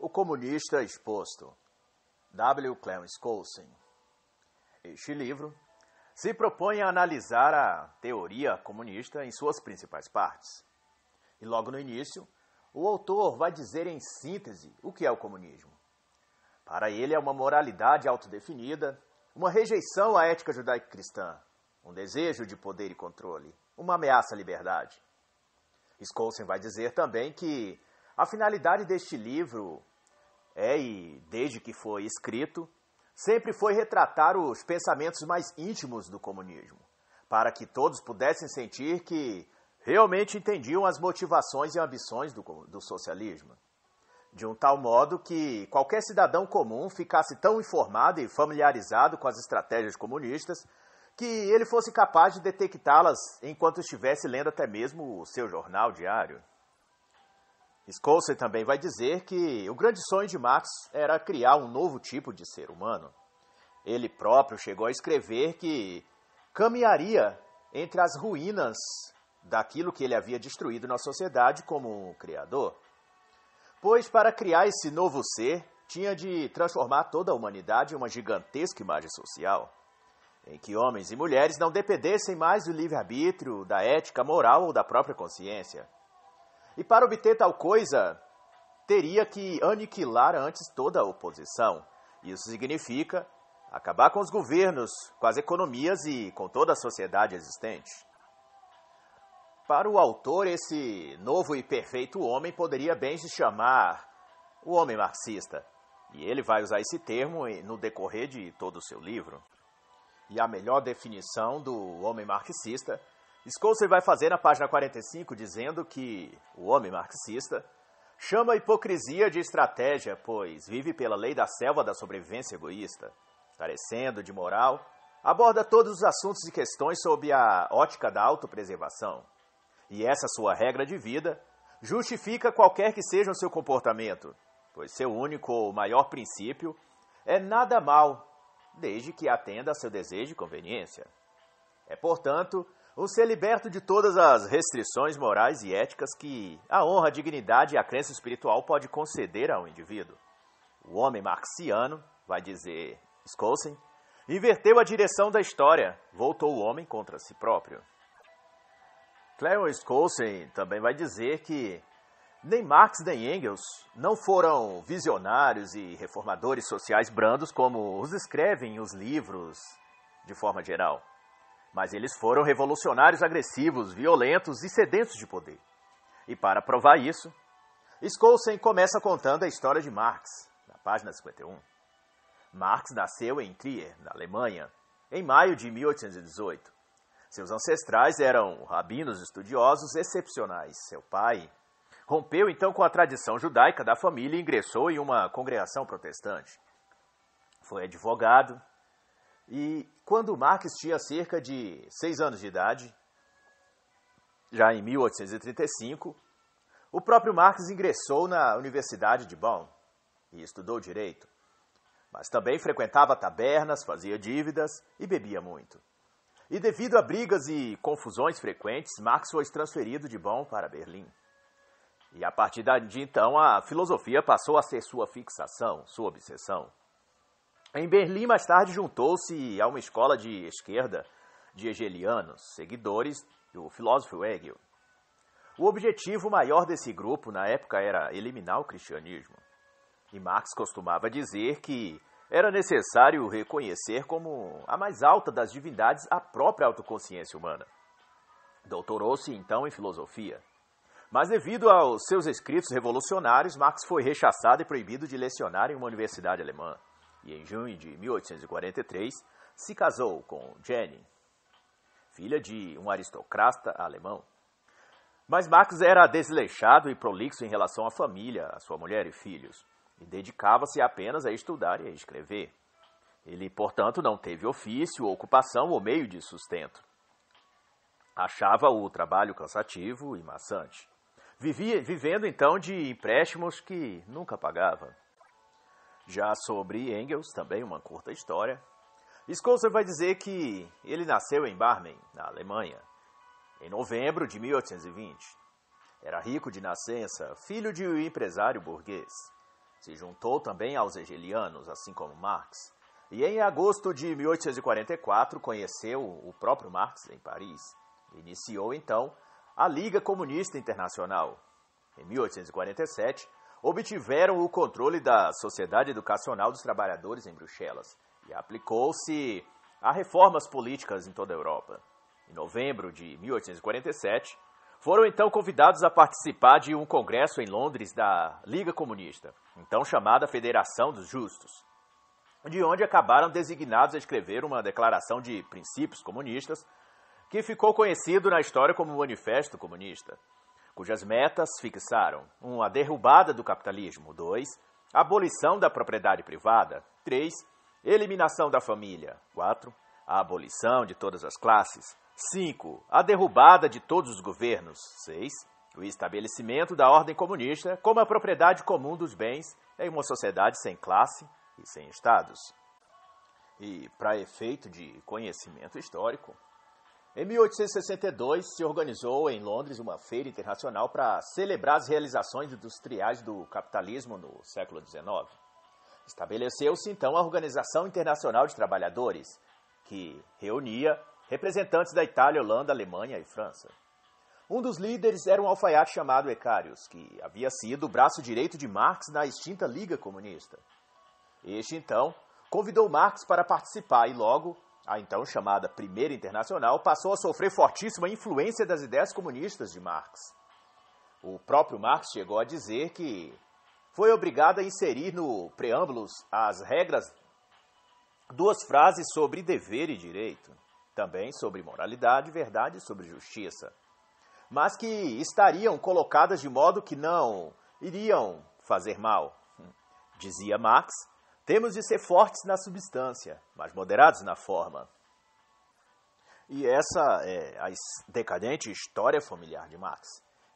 O Comunista Exposto, W. Clarence Coulson. Este livro se propõe a analisar a teoria comunista em suas principais partes. E logo no início, o autor vai dizer em síntese o que é o comunismo. Para ele, é uma moralidade autodefinida, uma rejeição à ética judaico-cristã, um desejo de poder e controle, uma ameaça à liberdade. Skolsen vai dizer também que a finalidade deste livro é, e desde que foi escrito, sempre foi retratar os pensamentos mais íntimos do comunismo, para que todos pudessem sentir que realmente entendiam as motivações e ambições do, do socialismo. De um tal modo que qualquer cidadão comum ficasse tão informado e familiarizado com as estratégias comunistas que ele fosse capaz de detectá-las enquanto estivesse lendo até mesmo o seu jornal diário. Scholzer também vai dizer que o grande sonho de Marx era criar um novo tipo de ser humano. Ele próprio chegou a escrever que caminharia entre as ruínas daquilo que ele havia destruído na sociedade como um criador. Pois para criar esse novo ser, tinha de transformar toda a humanidade em uma gigantesca imagem social, em que homens e mulheres não dependessem mais do livre-arbítrio, da ética moral ou da própria consciência e para obter tal coisa, teria que aniquilar antes toda a oposição. Isso significa acabar com os governos, com as economias e com toda a sociedade existente. Para o autor, esse novo e perfeito homem poderia bem se chamar o homem marxista. E ele vai usar esse termo no decorrer de todo o seu livro. E a melhor definição do homem marxista Scholzer vai fazer na página 45 dizendo que o homem marxista chama a hipocrisia de estratégia, pois vive pela lei da selva da sobrevivência egoísta, carecendo de moral, aborda todos os assuntos e questões sob a ótica da autopreservação. E essa sua regra de vida justifica qualquer que seja o seu comportamento, pois seu único ou maior princípio é nada mal, desde que atenda a seu desejo de conveniência. É, portanto, ou ser liberto de todas as restrições morais e éticas que a honra, a dignidade e a crença espiritual pode conceder ao indivíduo. O homem marxiano, vai dizer Scholzen, inverteu a direção da história, voltou o homem contra si próprio. Cleon Scholzen também vai dizer que nem Marx nem Engels não foram visionários e reformadores sociais brandos como os escrevem os livros de forma geral. Mas eles foram revolucionários agressivos, violentos e sedentos de poder. E para provar isso, Skousen começa contando a história de Marx, na página 51. Marx nasceu em Trier, na Alemanha, em maio de 1818. Seus ancestrais eram rabinos estudiosos excepcionais. Seu pai rompeu então com a tradição judaica da família e ingressou em uma congregação protestante. Foi advogado e quando Marx tinha cerca de seis anos de idade, já em 1835, o próprio Marx ingressou na Universidade de Bonn e estudou direito. Mas também frequentava tabernas, fazia dívidas e bebia muito. E devido a brigas e confusões frequentes, Marx foi transferido de Bonn para Berlim. E a partir de então, a filosofia passou a ser sua fixação, sua obsessão. Em Berlim, mais tarde, juntou-se a uma escola de esquerda de hegelianos, seguidores do filósofo Hegel. O objetivo maior desse grupo na época era eliminar o cristianismo. E Marx costumava dizer que era necessário reconhecer como a mais alta das divindades a própria autoconsciência humana. Doutorou-se então em filosofia. Mas, devido aos seus escritos revolucionários, Marx foi rechaçado e proibido de lecionar em uma universidade alemã e em junho de 1843 se casou com Jenny, filha de um aristocrata alemão. Mas Max era desleixado e prolixo em relação à família, à sua mulher e filhos, e dedicava-se apenas a estudar e a escrever. Ele, portanto, não teve ofício, ocupação ou meio de sustento. Achava o trabalho cansativo e maçante. Vivia, vivendo então de empréstimos que nunca pagava. Já sobre Engels, também uma curta história, Scoser vai dizer que ele nasceu em Barmen, na Alemanha, em novembro de 1820. Era rico de nascença, filho de um empresário burguês. Se juntou também aos hegelianos, assim como Marx, e em agosto de 1844 conheceu o próprio Marx em Paris. Iniciou então a Liga Comunista Internacional. Em 1847, obtiveram o controle da Sociedade Educacional dos Trabalhadores em Bruxelas e aplicou-se a reformas políticas em toda a Europa. Em novembro de 1847, foram então convidados a participar de um congresso em Londres da Liga Comunista, então chamada Federação dos Justos, de onde acabaram designados a escrever uma declaração de princípios comunistas que ficou conhecido na história como Manifesto Comunista cujas metas fixaram: 1. Um, a derrubada do capitalismo, 2. Abolição da propriedade privada, 3. Eliminação da família, 4. A abolição de todas as classes, 5. A derrubada de todos os governos, 6. O estabelecimento da ordem comunista como a propriedade comum dos bens em uma sociedade sem classe e sem estados. E, para efeito de conhecimento histórico, em 1862, se organizou em Londres uma feira internacional para celebrar as realizações industriais do capitalismo no século XIX. Estabeleceu-se então a Organização Internacional de Trabalhadores, que reunia representantes da Itália, Holanda, Alemanha e França. Um dos líderes era um alfaiate chamado Ecários, que havia sido o braço direito de Marx na extinta Liga Comunista. Este, então, convidou Marx para participar e logo a então chamada Primeira Internacional passou a sofrer fortíssima influência das ideias comunistas de Marx. O próprio Marx chegou a dizer que foi obrigado a inserir no preâmbulo as regras duas frases sobre dever e direito, também sobre moralidade, verdade e sobre justiça, mas que estariam colocadas de modo que não iriam fazer mal. Dizia Marx temos de ser fortes na substância, mas moderados na forma. E essa é a decadente história familiar de Marx.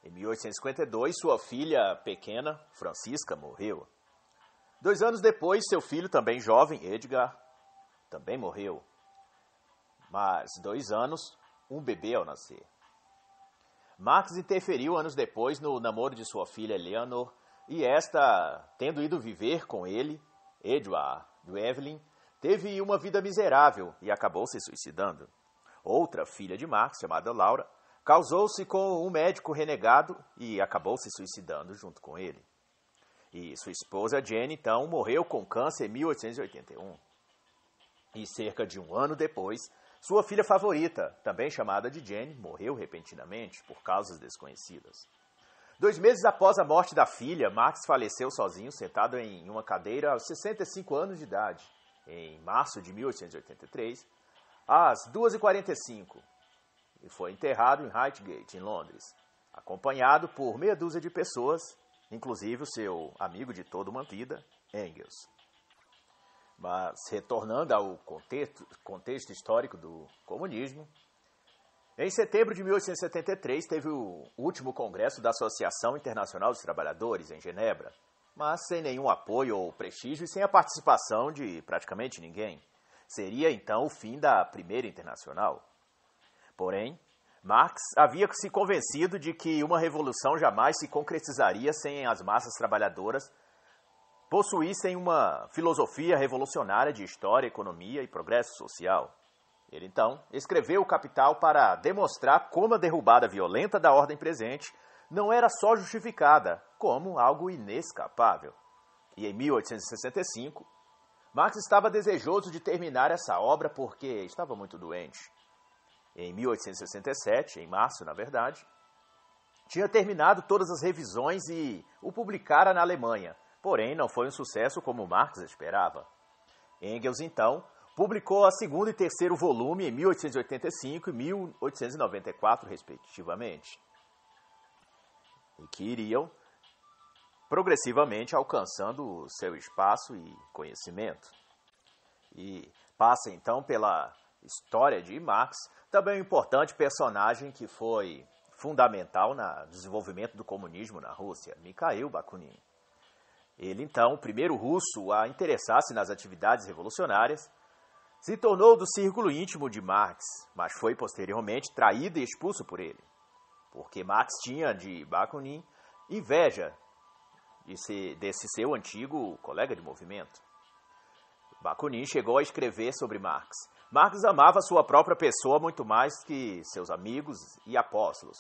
Em 1852, sua filha pequena, Francisca, morreu. Dois anos depois, seu filho, também jovem, Edgar, também morreu. Mas, dois anos, um bebê ao nascer. Marx interferiu anos depois no namoro de sua filha Eleanor e esta, tendo ido viver com ele, Edward Evelyn, teve uma vida miserável e acabou se suicidando. Outra filha de Marx, chamada Laura, casou-se com um médico renegado e acabou se suicidando junto com ele. E sua esposa Jane, então, morreu com câncer em 1881. E cerca de um ano depois, sua filha favorita, também chamada de Jane, morreu repentinamente por causas desconhecidas. Dois meses após a morte da filha, Marx faleceu sozinho, sentado em uma cadeira aos 65 anos de idade. Em março de 1883, às 2h45, e foi enterrado em Highgate, em Londres, acompanhado por meia dúzia de pessoas, inclusive o seu amigo de toda uma vida, Engels. Mas, retornando ao contexto, contexto histórico do comunismo, em setembro de 1873, teve o último congresso da Associação Internacional dos Trabalhadores, em Genebra, mas sem nenhum apoio ou prestígio e sem a participação de praticamente ninguém. Seria então o fim da Primeira Internacional. Porém, Marx havia se convencido de que uma revolução jamais se concretizaria sem as massas trabalhadoras possuíssem uma filosofia revolucionária de história, economia e progresso social. Ele então escreveu o Capital para demonstrar como a derrubada violenta da ordem presente não era só justificada, como algo inescapável. E em 1865, Marx estava desejoso de terminar essa obra porque estava muito doente. Em 1867, em março, na verdade, tinha terminado todas as revisões e o publicara na Alemanha, porém não foi um sucesso como Marx esperava. Engels, então, Publicou a segundo e terceiro volume em 1885 e 1894, respectivamente, e que iriam progressivamente alcançando seu espaço e conhecimento. E passa então pela história de Marx, também um importante personagem que foi fundamental no desenvolvimento do comunismo na Rússia, Mikhail Bakunin. Ele então, o primeiro russo a interessar-se nas atividades revolucionárias, se tornou do círculo íntimo de Marx, mas foi posteriormente traído e expulso por ele, porque Marx tinha de Bakunin inveja desse, desse seu antigo colega de movimento. Bakunin chegou a escrever sobre Marx. Marx amava sua própria pessoa muito mais que seus amigos e apóstolos,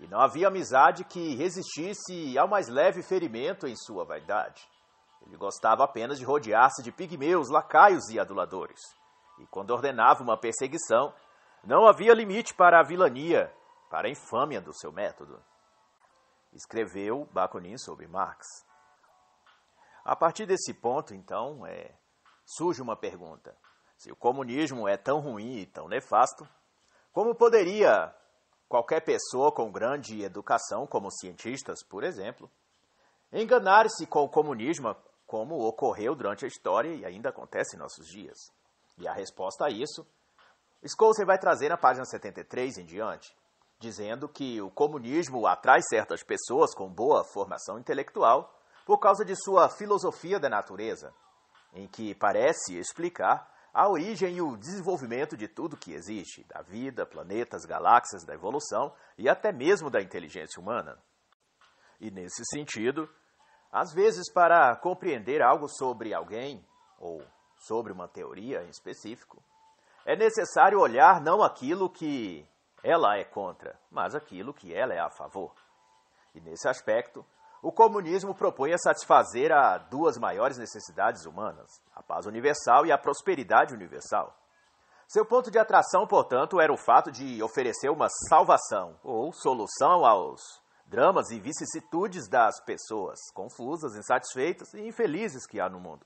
e não havia amizade que resistisse ao mais leve ferimento em sua vaidade. Ele gostava apenas de rodear-se de pigmeus, lacaios e aduladores e quando ordenava uma perseguição, não havia limite para a vilania, para a infâmia do seu método. Escreveu Bakunin sobre Marx. A partir desse ponto, então, é, surge uma pergunta: se o comunismo é tão ruim e tão nefasto, como poderia qualquer pessoa com grande educação, como cientistas, por exemplo, enganar-se com o comunismo como ocorreu durante a história e ainda acontece em nossos dias? E a resposta a isso, Scholzen vai trazer na página 73 em diante, dizendo que o comunismo atrai certas pessoas com boa formação intelectual por causa de sua filosofia da natureza, em que parece explicar a origem e o desenvolvimento de tudo que existe, da vida, planetas, galáxias, da evolução e até mesmo da inteligência humana. E nesse sentido, às vezes, para compreender algo sobre alguém ou sobre uma teoria em específico, é necessário olhar não aquilo que ela é contra, mas aquilo que ela é a favor. E nesse aspecto, o comunismo propõe a satisfazer a duas maiores necessidades humanas, a paz universal e a prosperidade universal. Seu ponto de atração, portanto, era o fato de oferecer uma salvação ou solução aos dramas e vicissitudes das pessoas confusas, insatisfeitas e infelizes que há no mundo.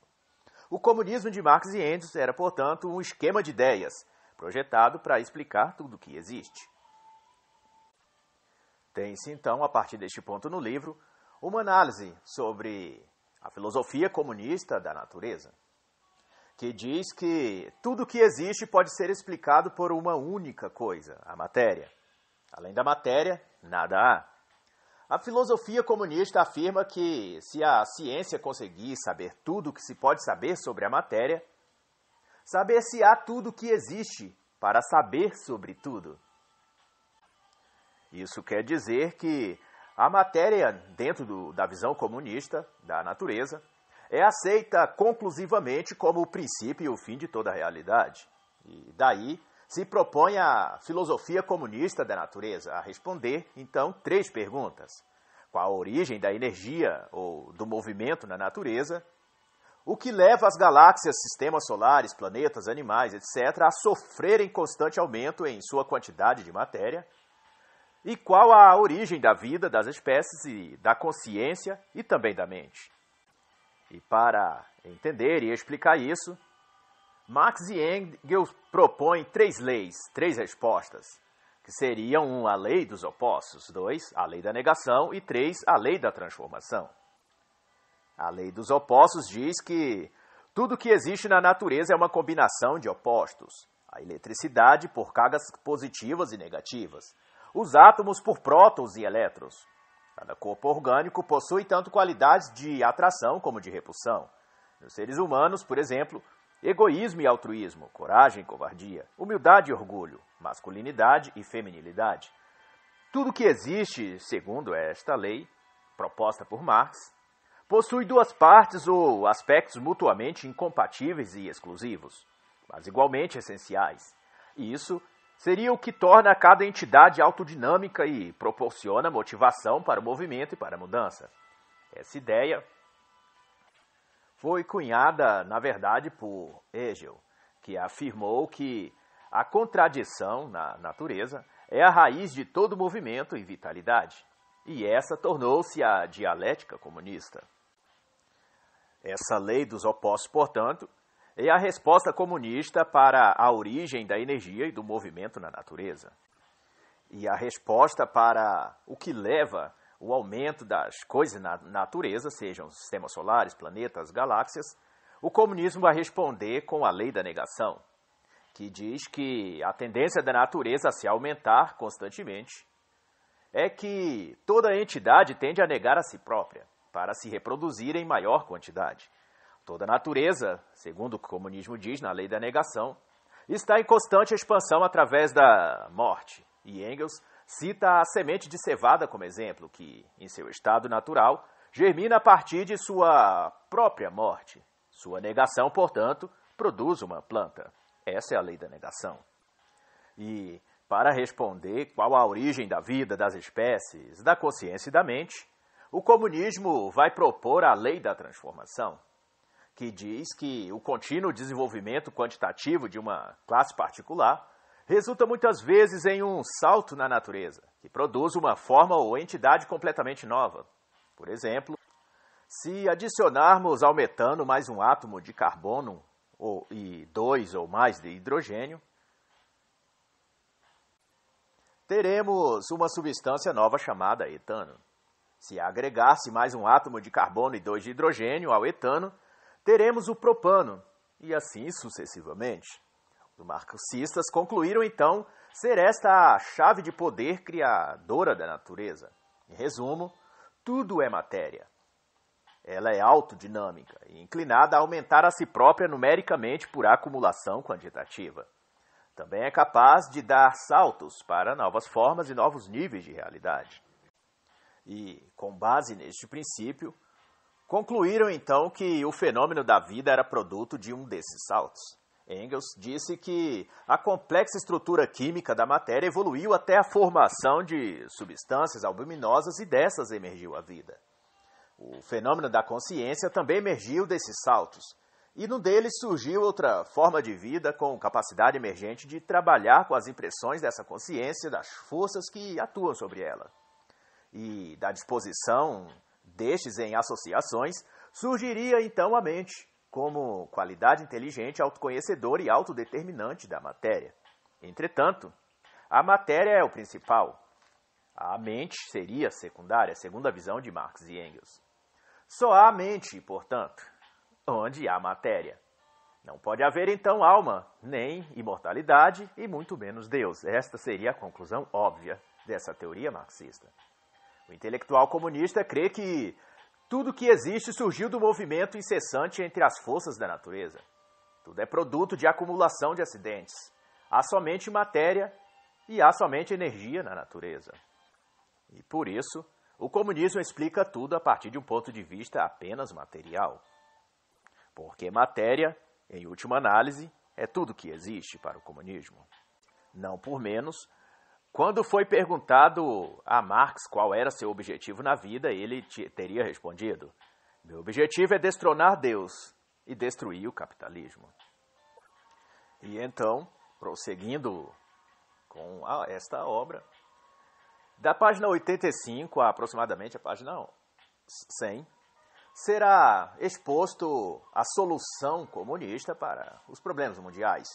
O comunismo de Marx e Engels era, portanto, um esquema de ideias, projetado para explicar tudo o que existe. Tem-se, então, a partir deste ponto no livro, uma análise sobre a filosofia comunista da natureza, que diz que tudo o que existe pode ser explicado por uma única coisa, a matéria. Além da matéria, nada há. A filosofia comunista afirma que, se a ciência conseguir saber tudo o que se pode saber sobre a matéria, saber se há tudo o que existe para saber sobre tudo. Isso quer dizer que a matéria, dentro do, da visão comunista da natureza, é aceita conclusivamente como o princípio e o fim de toda a realidade. E daí se propõe a filosofia comunista da natureza a responder, então, três perguntas: qual a origem da energia ou do movimento na natureza? O que leva as galáxias, sistemas solares, planetas, animais, etc., a sofrerem constante aumento em sua quantidade de matéria? E qual a origem da vida, das espécies e da consciência e também da mente? E para entender e explicar isso, Marx e Engels propõem três leis, três respostas, que seriam 1. Um, a lei dos opostos, 2. a lei da negação e 3. a lei da transformação. A lei dos opostos diz que tudo que existe na natureza é uma combinação de opostos. A eletricidade por cargas positivas e negativas. Os átomos por prótons e elétrons. Cada corpo orgânico possui tanto qualidades de atração como de repulsão. Nos seres humanos, por exemplo, Egoísmo e altruísmo, coragem e covardia, humildade e orgulho, masculinidade e feminilidade. Tudo que existe, segundo esta lei, proposta por Marx, possui duas partes ou aspectos mutuamente incompatíveis e exclusivos, mas igualmente essenciais. E isso seria o que torna cada entidade autodinâmica e proporciona motivação para o movimento e para a mudança. Essa ideia foi cunhada, na verdade, por Hegel, que afirmou que a contradição na natureza é a raiz de todo movimento e vitalidade, e essa tornou-se a dialética comunista. Essa lei dos opostos, portanto, é a resposta comunista para a origem da energia e do movimento na natureza. E a resposta para o que leva o aumento das coisas na natureza, sejam sistemas solares, planetas, galáxias, o comunismo vai responder com a lei da negação, que diz que a tendência da natureza a se aumentar constantemente é que toda entidade tende a negar a si própria para se reproduzir em maior quantidade. Toda natureza, segundo o comunismo diz na lei da negação, está em constante expansão através da morte. E Engels Cita a semente de cevada como exemplo, que, em seu estado natural, germina a partir de sua própria morte. Sua negação, portanto, produz uma planta. Essa é a lei da negação. E, para responder qual a origem da vida, das espécies, da consciência e da mente, o comunismo vai propor a lei da transformação, que diz que o contínuo desenvolvimento quantitativo de uma classe particular resulta muitas vezes em um salto na natureza, que produz uma forma ou entidade completamente nova. Por exemplo, se adicionarmos ao metano mais um átomo de carbono ou, e dois ou mais de hidrogênio, teremos uma substância nova chamada etano. Se agregar-se mais um átomo de carbono e dois de hidrogênio ao etano, teremos o propano, e assim sucessivamente. Os marxistas concluíram então ser esta a chave de poder criadora da natureza. Em resumo, tudo é matéria. Ela é autodinâmica e inclinada a aumentar a si própria numericamente por acumulação quantitativa. Também é capaz de dar saltos para novas formas e novos níveis de realidade. E, com base neste princípio, concluíram então que o fenômeno da vida era produto de um desses saltos. Engels disse que a complexa estrutura química da matéria evoluiu até a formação de substâncias albuminosas e dessas emergiu a vida. O fenômeno da consciência também emergiu desses saltos, e no deles surgiu outra forma de vida com capacidade emergente de trabalhar com as impressões dessa consciência, das forças que atuam sobre ela. E da disposição destes em associações, surgiria então a mente, como qualidade inteligente, autoconhecedora e autodeterminante da matéria. Entretanto, a matéria é o principal. A mente seria secundária, segundo a visão de Marx e Engels. Só há mente, portanto, onde há matéria. Não pode haver então alma, nem imortalidade e muito menos Deus. Esta seria a conclusão óbvia dessa teoria marxista. O intelectual comunista crê que tudo que existe surgiu do movimento incessante entre as forças da natureza. Tudo é produto de acumulação de acidentes. Há somente matéria e há somente energia na natureza. E por isso, o comunismo explica tudo a partir de um ponto de vista apenas material. Porque matéria, em última análise, é tudo que existe para o comunismo. Não por menos, quando foi perguntado a Marx qual era seu objetivo na vida, ele teria respondido: Meu objetivo é destronar Deus e destruir o capitalismo. E então, prosseguindo com a, esta obra, da página 85 a aproximadamente a página 100, será exposto a solução comunista para os problemas mundiais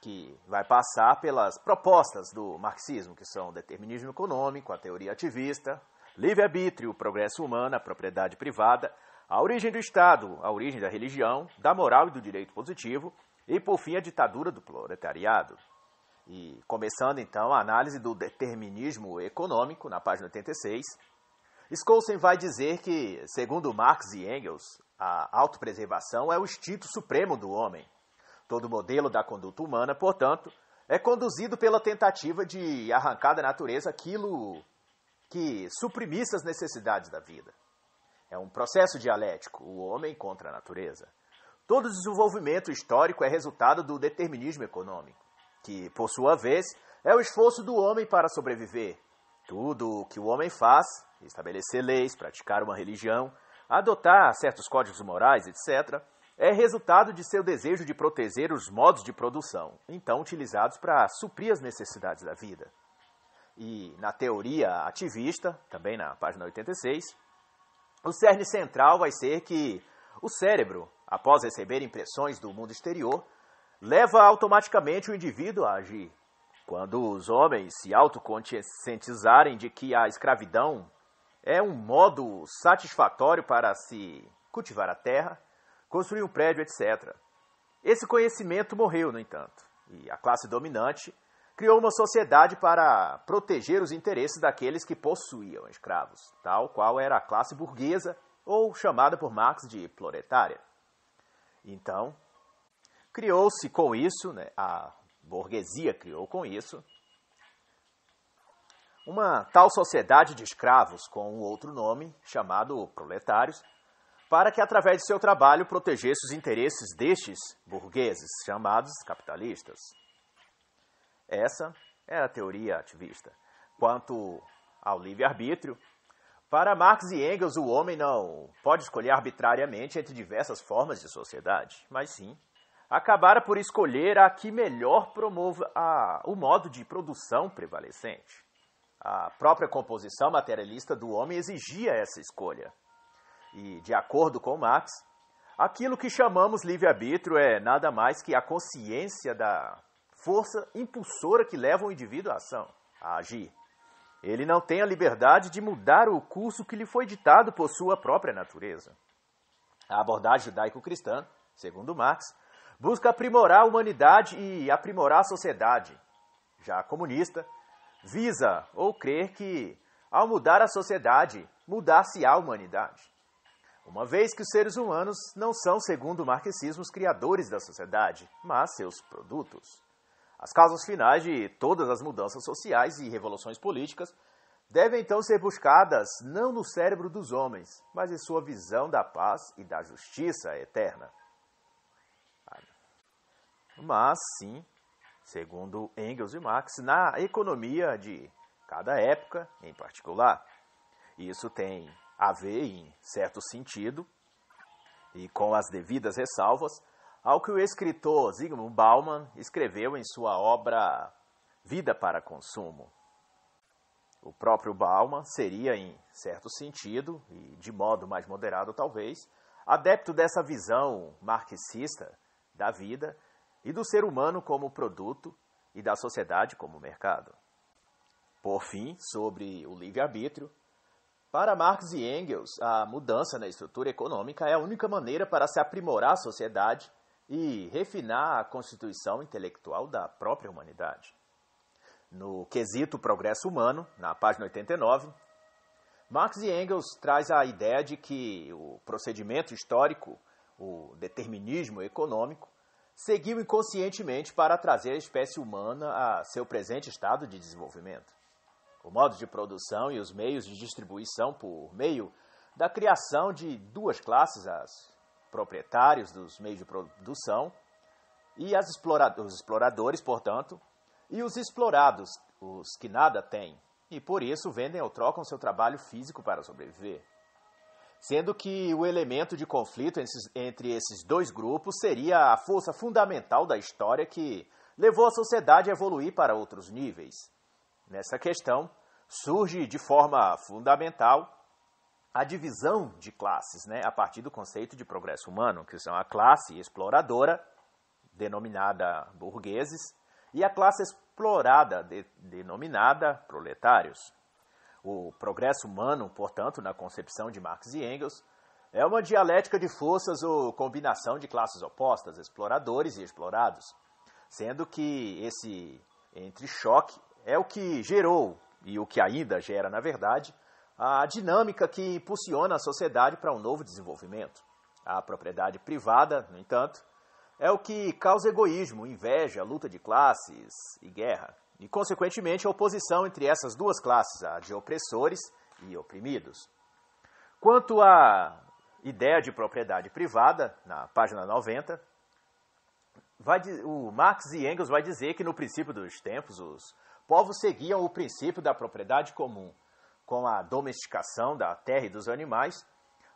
que vai passar pelas propostas do marxismo, que são determinismo econômico, a teoria ativista, livre-arbítrio, progresso humano, a propriedade privada, a origem do Estado, a origem da religião, da moral e do direito positivo, e por fim a ditadura do proletariado. E começando então a análise do determinismo econômico, na página 86, Skolsen vai dizer que, segundo Marx e Engels, a autopreservação é o instinto supremo do homem, Todo modelo da conduta humana, portanto, é conduzido pela tentativa de arrancar da natureza aquilo que suprimisse as necessidades da vida. É um processo dialético, o homem contra a natureza. Todo desenvolvimento histórico é resultado do determinismo econômico, que, por sua vez, é o esforço do homem para sobreviver. Tudo o que o homem faz, estabelecer leis, praticar uma religião, adotar certos códigos morais, etc., é resultado de seu desejo de proteger os modos de produção, então utilizados para suprir as necessidades da vida. E na teoria ativista, também na página 86, o cerne central vai ser que o cérebro, após receber impressões do mundo exterior, leva automaticamente o indivíduo a agir. Quando os homens se autoconscientizarem de que a escravidão é um modo satisfatório para se cultivar a terra, construir um prédio, etc. Esse conhecimento morreu, no entanto, e a classe dominante criou uma sociedade para proteger os interesses daqueles que possuíam escravos, tal qual era a classe burguesa ou chamada por Marx de proletária. Então, criou-se com isso, né, a burguesia criou com isso, uma tal sociedade de escravos com um outro nome, chamado proletários, para que através de seu trabalho protegesse os interesses destes burgueses, chamados capitalistas. Essa é a teoria ativista. Quanto ao livre-arbítrio, para Marx e Engels, o homem não pode escolher arbitrariamente entre diversas formas de sociedade, mas sim acabara por escolher a que melhor promova a, o modo de produção prevalecente. A própria composição materialista do homem exigia essa escolha, e, de acordo com Marx, aquilo que chamamos livre-arbítrio é nada mais que a consciência da força impulsora que leva o indivíduo à ação, a agir. Ele não tem a liberdade de mudar o curso que lhe foi ditado por sua própria natureza. A abordagem judaico-cristã, segundo Marx, busca aprimorar a humanidade e aprimorar a sociedade. Já a comunista visa ou crer que, ao mudar a sociedade, mudar-se á a humanidade uma vez que os seres humanos não são, segundo o marxismo, os criadores da sociedade, mas seus produtos. As causas finais de todas as mudanças sociais e revoluções políticas devem então ser buscadas não no cérebro dos homens, mas em sua visão da paz e da justiça eterna. Mas sim, segundo Engels e Marx, na economia de cada época em particular. Isso tem a ver, em certo sentido, e com as devidas ressalvas, ao que o escritor Zygmunt Bauman escreveu em sua obra Vida para Consumo. O próprio Bauman seria, em certo sentido, e de modo mais moderado talvez, adepto dessa visão marxista da vida e do ser humano como produto e da sociedade como mercado. Por fim, sobre o livre-arbítrio, para Marx e Engels, a mudança na estrutura econômica é a única maneira para se aprimorar a sociedade e refinar a constituição intelectual da própria humanidade. No quesito Progresso Humano, na página 89, Marx e Engels traz a ideia de que o procedimento histórico, o determinismo econômico, seguiu inconscientemente para trazer a espécie humana a seu presente estado de desenvolvimento o modo de produção e os meios de distribuição por meio da criação de duas classes, as proprietários dos meios de produção e as explorado, os exploradores, portanto, e os explorados, os que nada têm, e por isso vendem ou trocam seu trabalho físico para sobreviver. Sendo que o elemento de conflito entre esses dois grupos seria a força fundamental da história que levou a sociedade a evoluir para outros níveis. Nessa questão, surge de forma fundamental a divisão de classes, né, a partir do conceito de progresso humano, que são a classe exploradora, denominada burgueses, e a classe explorada, de, denominada proletários. O progresso humano, portanto, na concepção de Marx e Engels, é uma dialética de forças ou combinação de classes opostas, exploradores e explorados, sendo que esse entre-choque é o que gerou, e o que ainda gera, na verdade, a dinâmica que impulsiona a sociedade para um novo desenvolvimento. A propriedade privada, no entanto, é o que causa egoísmo, inveja, luta de classes e guerra, e, consequentemente, a oposição entre essas duas classes, a de opressores e oprimidos. Quanto à ideia de propriedade privada, na página 90, vai, o Marx e Engels vai dizer que no princípio dos tempos os povos seguiam o princípio da propriedade comum. Com a domesticação da terra e dos animais,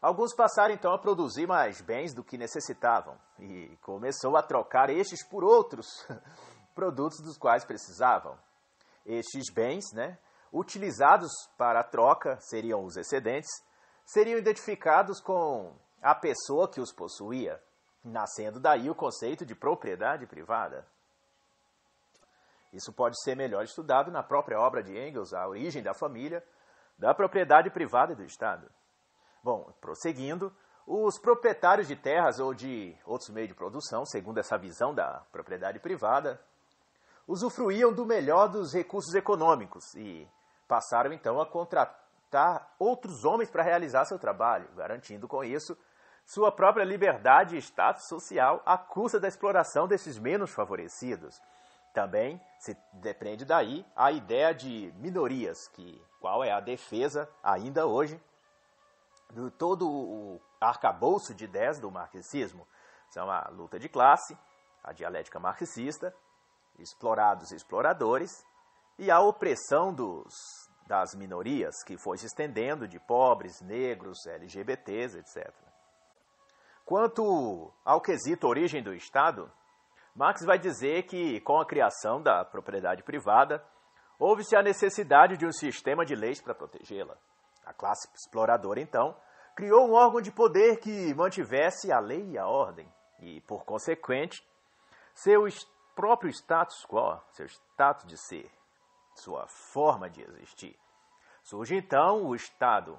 alguns passaram então a produzir mais bens do que necessitavam e começou a trocar estes por outros produtos dos quais precisavam. Estes bens, né, utilizados para a troca, seriam os excedentes, seriam identificados com a pessoa que os possuía, nascendo daí o conceito de propriedade privada. Isso pode ser melhor estudado na própria obra de Engels, A Origem da Família, da Propriedade Privada e do Estado. Bom, prosseguindo, os proprietários de terras ou de outros meios de produção, segundo essa visão da propriedade privada, usufruíam do melhor dos recursos econômicos e passaram então a contratar outros homens para realizar seu trabalho, garantindo com isso sua própria liberdade e status social à custa da exploração desses menos favorecidos. Também se depende daí a ideia de minorias, que qual é a defesa ainda hoje do todo o arcabouço de ideias do marxismo. São é a luta de classe, a dialética marxista, explorados e exploradores, e a opressão dos, das minorias, que foi se estendendo de pobres, negros, LGBTs, etc. Quanto ao quesito origem do Estado, Marx vai dizer que, com a criação da propriedade privada, houve-se a necessidade de um sistema de leis para protegê-la. A classe exploradora, então, criou um órgão de poder que mantivesse a lei e a ordem, e, por consequente, seu próprio status quo, seu status de ser, sua forma de existir. Surge então o Estado,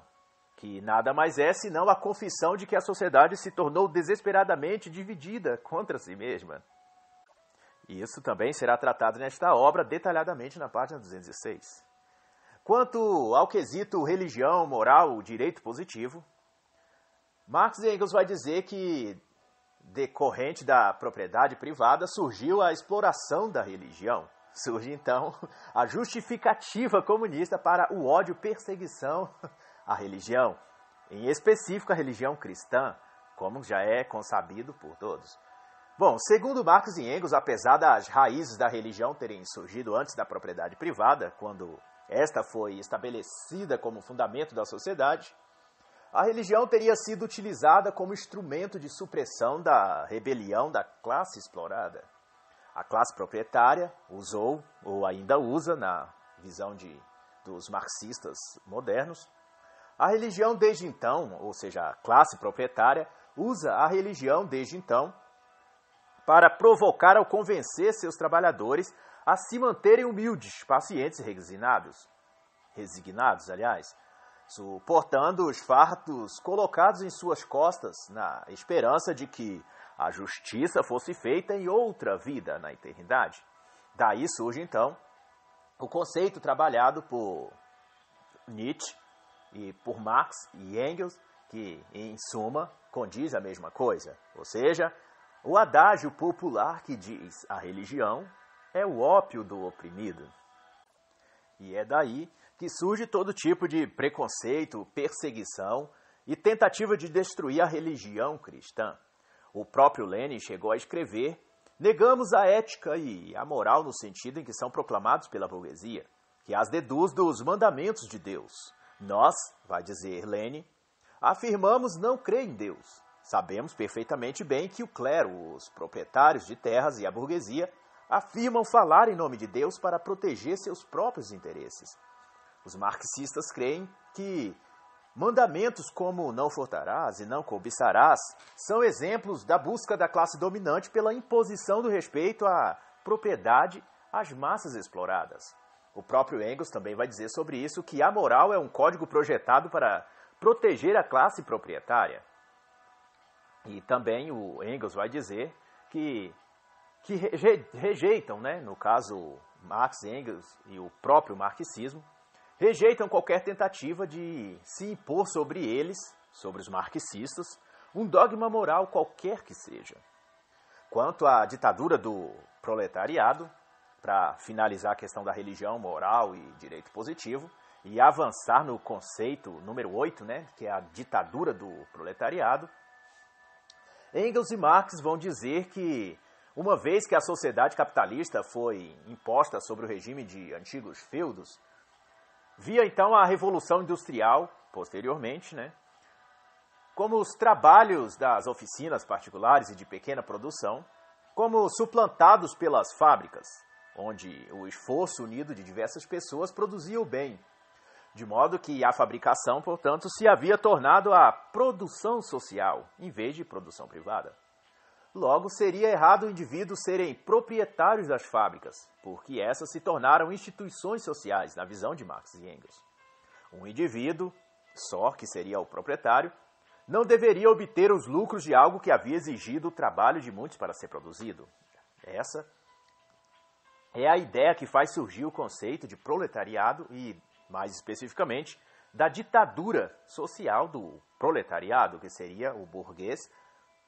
que nada mais é senão a confissão de que a sociedade se tornou desesperadamente dividida contra si mesma. E isso também será tratado nesta obra detalhadamente na página 206. Quanto ao quesito religião, moral, direito positivo, Marx e Engels vai dizer que, decorrente da propriedade privada, surgiu a exploração da religião. Surge então a justificativa comunista para o ódio perseguição à religião, em específico à religião cristã, como já é consabido por todos. Bom, segundo Marx e Engels, apesar das raízes da religião terem surgido antes da propriedade privada, quando esta foi estabelecida como fundamento da sociedade, a religião teria sido utilizada como instrumento de supressão da rebelião da classe explorada. A classe proprietária usou, ou ainda usa, na visão de, dos marxistas modernos, a religião desde então, ou seja, a classe proprietária, usa a religião desde então para provocar ou convencer seus trabalhadores a se manterem humildes, pacientes e resignados. Resignados, aliás, suportando os fardos colocados em suas costas na esperança de que a justiça fosse feita em outra vida na eternidade. Daí surge então o conceito trabalhado por Nietzsche e por Marx e Engels, que em suma condiz a mesma coisa, ou seja, o adágio popular que diz a religião é o ópio do oprimido. E é daí que surge todo tipo de preconceito, perseguição e tentativa de destruir a religião cristã. O próprio Lenin chegou a escrever: negamos a ética e a moral no sentido em que são proclamados pela burguesia, que as deduz dos mandamentos de Deus. Nós, vai dizer Lenin, afirmamos não crer em Deus, Sabemos perfeitamente bem que o clero, os proprietários de terras e a burguesia afirmam falar em nome de Deus para proteger seus próprios interesses. Os marxistas creem que mandamentos como não furtarás e não cobiçarás são exemplos da busca da classe dominante pela imposição do respeito à propriedade às massas exploradas. O próprio Engels também vai dizer sobre isso que a moral é um código projetado para proteger a classe proprietária. E também o Engels vai dizer que, que rejeitam, né, no caso Marx, Engels e o próprio marxismo, rejeitam qualquer tentativa de se impor sobre eles, sobre os marxistas, um dogma moral qualquer que seja. Quanto à ditadura do proletariado, para finalizar a questão da religião, moral e direito positivo, e avançar no conceito número 8, né, que é a ditadura do proletariado, Engels e Marx vão dizer que, uma vez que a sociedade capitalista foi imposta sobre o regime de antigos feudos, via então a Revolução Industrial, posteriormente, né, como os trabalhos das oficinas particulares e de pequena produção, como suplantados pelas fábricas, onde o esforço unido de diversas pessoas produzia o bem de modo que a fabricação, portanto, se havia tornado a produção social, em vez de produção privada. Logo, seria errado o indivíduo serem proprietários das fábricas, porque essas se tornaram instituições sociais, na visão de Marx e Engels. Um indivíduo, só que seria o proprietário, não deveria obter os lucros de algo que havia exigido o trabalho de muitos para ser produzido. Essa é a ideia que faz surgir o conceito de proletariado e mais especificamente, da ditadura social do proletariado, que seria o burguês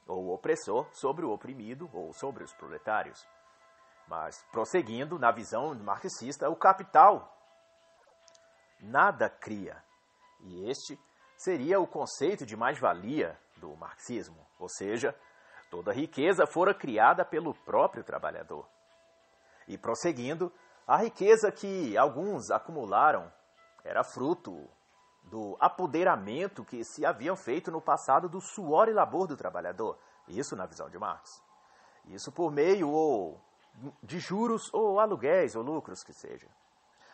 ou o opressor sobre o oprimido ou sobre os proletários. Mas, prosseguindo na visão marxista, o capital nada cria. E este seria o conceito de mais-valia do marxismo, ou seja, toda riqueza fora criada pelo próprio trabalhador. E prosseguindo, a riqueza que alguns acumularam era fruto do apoderamento que se haviam feito no passado do suor e labor do trabalhador. Isso na visão de Marx. Isso por meio ou de juros ou aluguéis ou lucros que seja.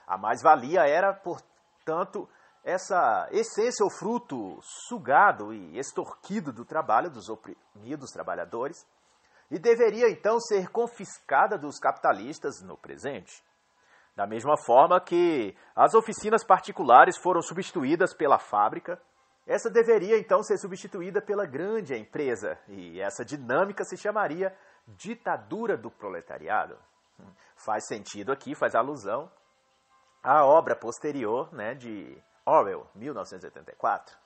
A mais-valia era, portanto, essa essência ou fruto sugado e extorquido do trabalho dos oprimidos trabalhadores e deveria então ser confiscada dos capitalistas no presente. Da mesma forma que as oficinas particulares foram substituídas pela fábrica, essa deveria então ser substituída pela grande empresa, e essa dinâmica se chamaria ditadura do proletariado. Hum, faz sentido aqui, faz alusão à obra posterior né, de Orwell, 1984.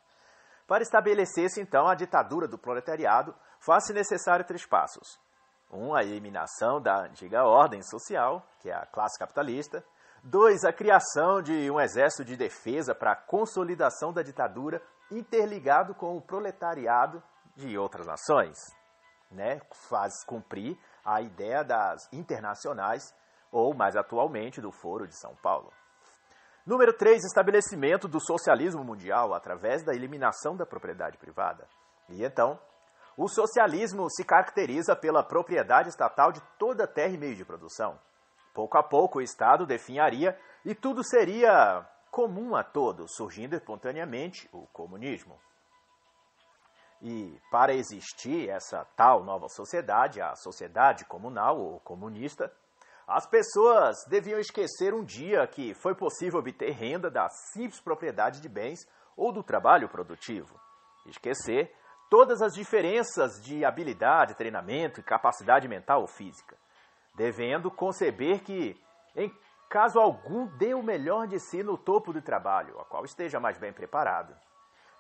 Para estabelecer-se então a ditadura do proletariado, faz-se necessário três passos: um, a eliminação da antiga ordem social, que é a classe capitalista. Dois, a criação de um exército de defesa para a consolidação da ditadura, interligado com o proletariado de outras nações. Né? Faz cumprir a ideia das internacionais, ou mais atualmente, do Foro de São Paulo. Número 3, estabelecimento do socialismo mundial através da eliminação da propriedade privada. E então, o socialismo se caracteriza pela propriedade estatal de toda a terra e meio de produção. Pouco a pouco o Estado definharia e tudo seria comum a todos, surgindo espontaneamente o comunismo. E para existir essa tal nova sociedade, a sociedade comunal ou comunista, as pessoas deviam esquecer um dia que foi possível obter renda da simples propriedade de bens ou do trabalho produtivo. Esquecer todas as diferenças de habilidade, treinamento e capacidade mental ou física, devendo conceber que, em caso algum, dê o melhor de si no topo do trabalho, a qual esteja mais bem preparado.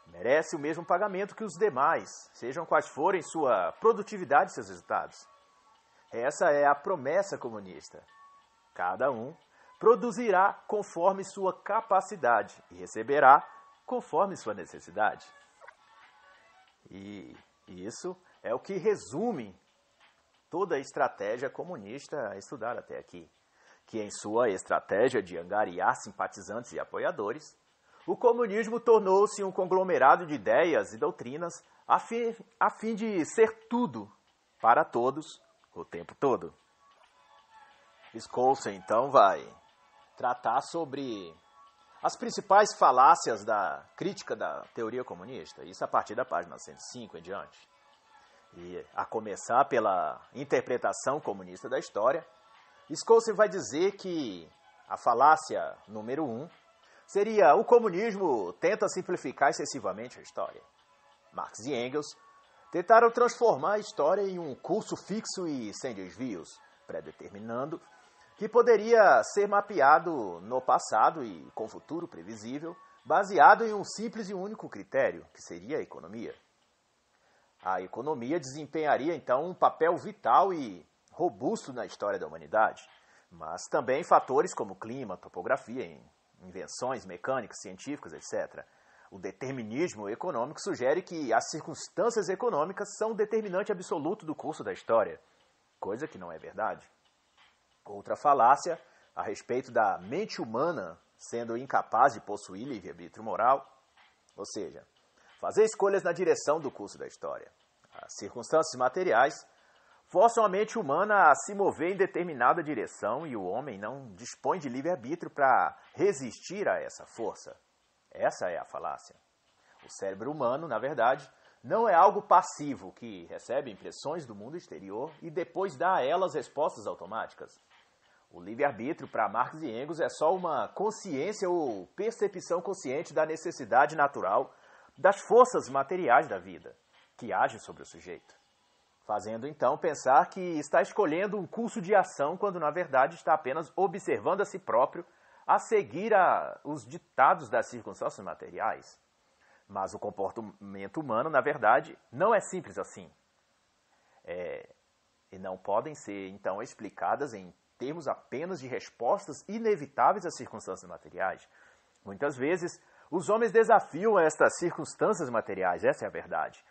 Merece o mesmo pagamento que os demais, sejam quais forem sua produtividade e seus resultados. Essa é a promessa comunista. Cada um produzirá conforme sua capacidade e receberá conforme sua necessidade. E, isso é o que resume toda a estratégia comunista estudada até aqui, que em sua estratégia de angariar simpatizantes e apoiadores, o comunismo tornou-se um conglomerado de ideias e doutrinas a fim, a fim de ser tudo para todos o tempo todo. Skolsen então vai tratar sobre as principais falácias da crítica da teoria comunista, isso a partir da página 105 em diante, e a começar pela interpretação comunista da história, Scholzen vai dizer que a falácia número um seria o comunismo tenta simplificar excessivamente a história. Marx e Engels tentaram transformar a história em um curso fixo e sem desvios, predeterminando que poderia ser mapeado no passado e com futuro previsível, baseado em um simples e único critério, que seria a economia. A economia desempenharia então um papel vital e robusto na história da humanidade, mas também fatores como clima, topografia, invenções mecânicas, científicas, etc. O determinismo econômico sugere que as circunstâncias econômicas são o determinante absoluto do curso da história, coisa que não é verdade. Outra falácia a respeito da mente humana sendo incapaz de possuir livre-arbítrio moral, ou seja, fazer escolhas na direção do curso da história. As circunstâncias materiais forçam a mente humana a se mover em determinada direção e o homem não dispõe de livre-arbítrio para resistir a essa força. Essa é a falácia. O cérebro humano, na verdade, não é algo passivo que recebe impressões do mundo exterior e depois dá a elas respostas automáticas. O livre-arbítrio, para Marx e Engels, é só uma consciência ou percepção consciente da necessidade natural das forças materiais da vida que agem sobre o sujeito, fazendo então pensar que está escolhendo um curso de ação quando na verdade está apenas observando a si próprio a seguir a, os ditados das circunstâncias materiais. Mas o comportamento humano, na verdade, não é simples assim. É, e não podem ser então explicadas em termos apenas de respostas inevitáveis às circunstâncias materiais. Muitas vezes, os homens desafiam estas circunstâncias materiais, essa é a verdade,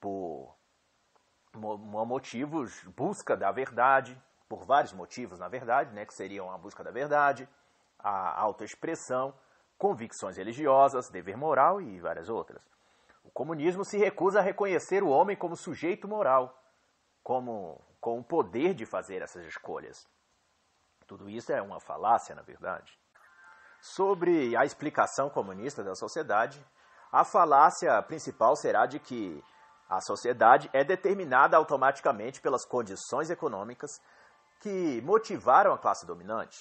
por motivos, busca da verdade, por vários motivos, na verdade, né, que seriam a busca da verdade, a autoexpressão, convicções religiosas, dever moral e várias outras. O comunismo se recusa a reconhecer o homem como sujeito moral, como com o poder de fazer essas escolhas. Tudo isso é uma falácia, na verdade. Sobre a explicação comunista da sociedade, a falácia principal será de que a sociedade é determinada automaticamente pelas condições econômicas que motivaram a classe dominante.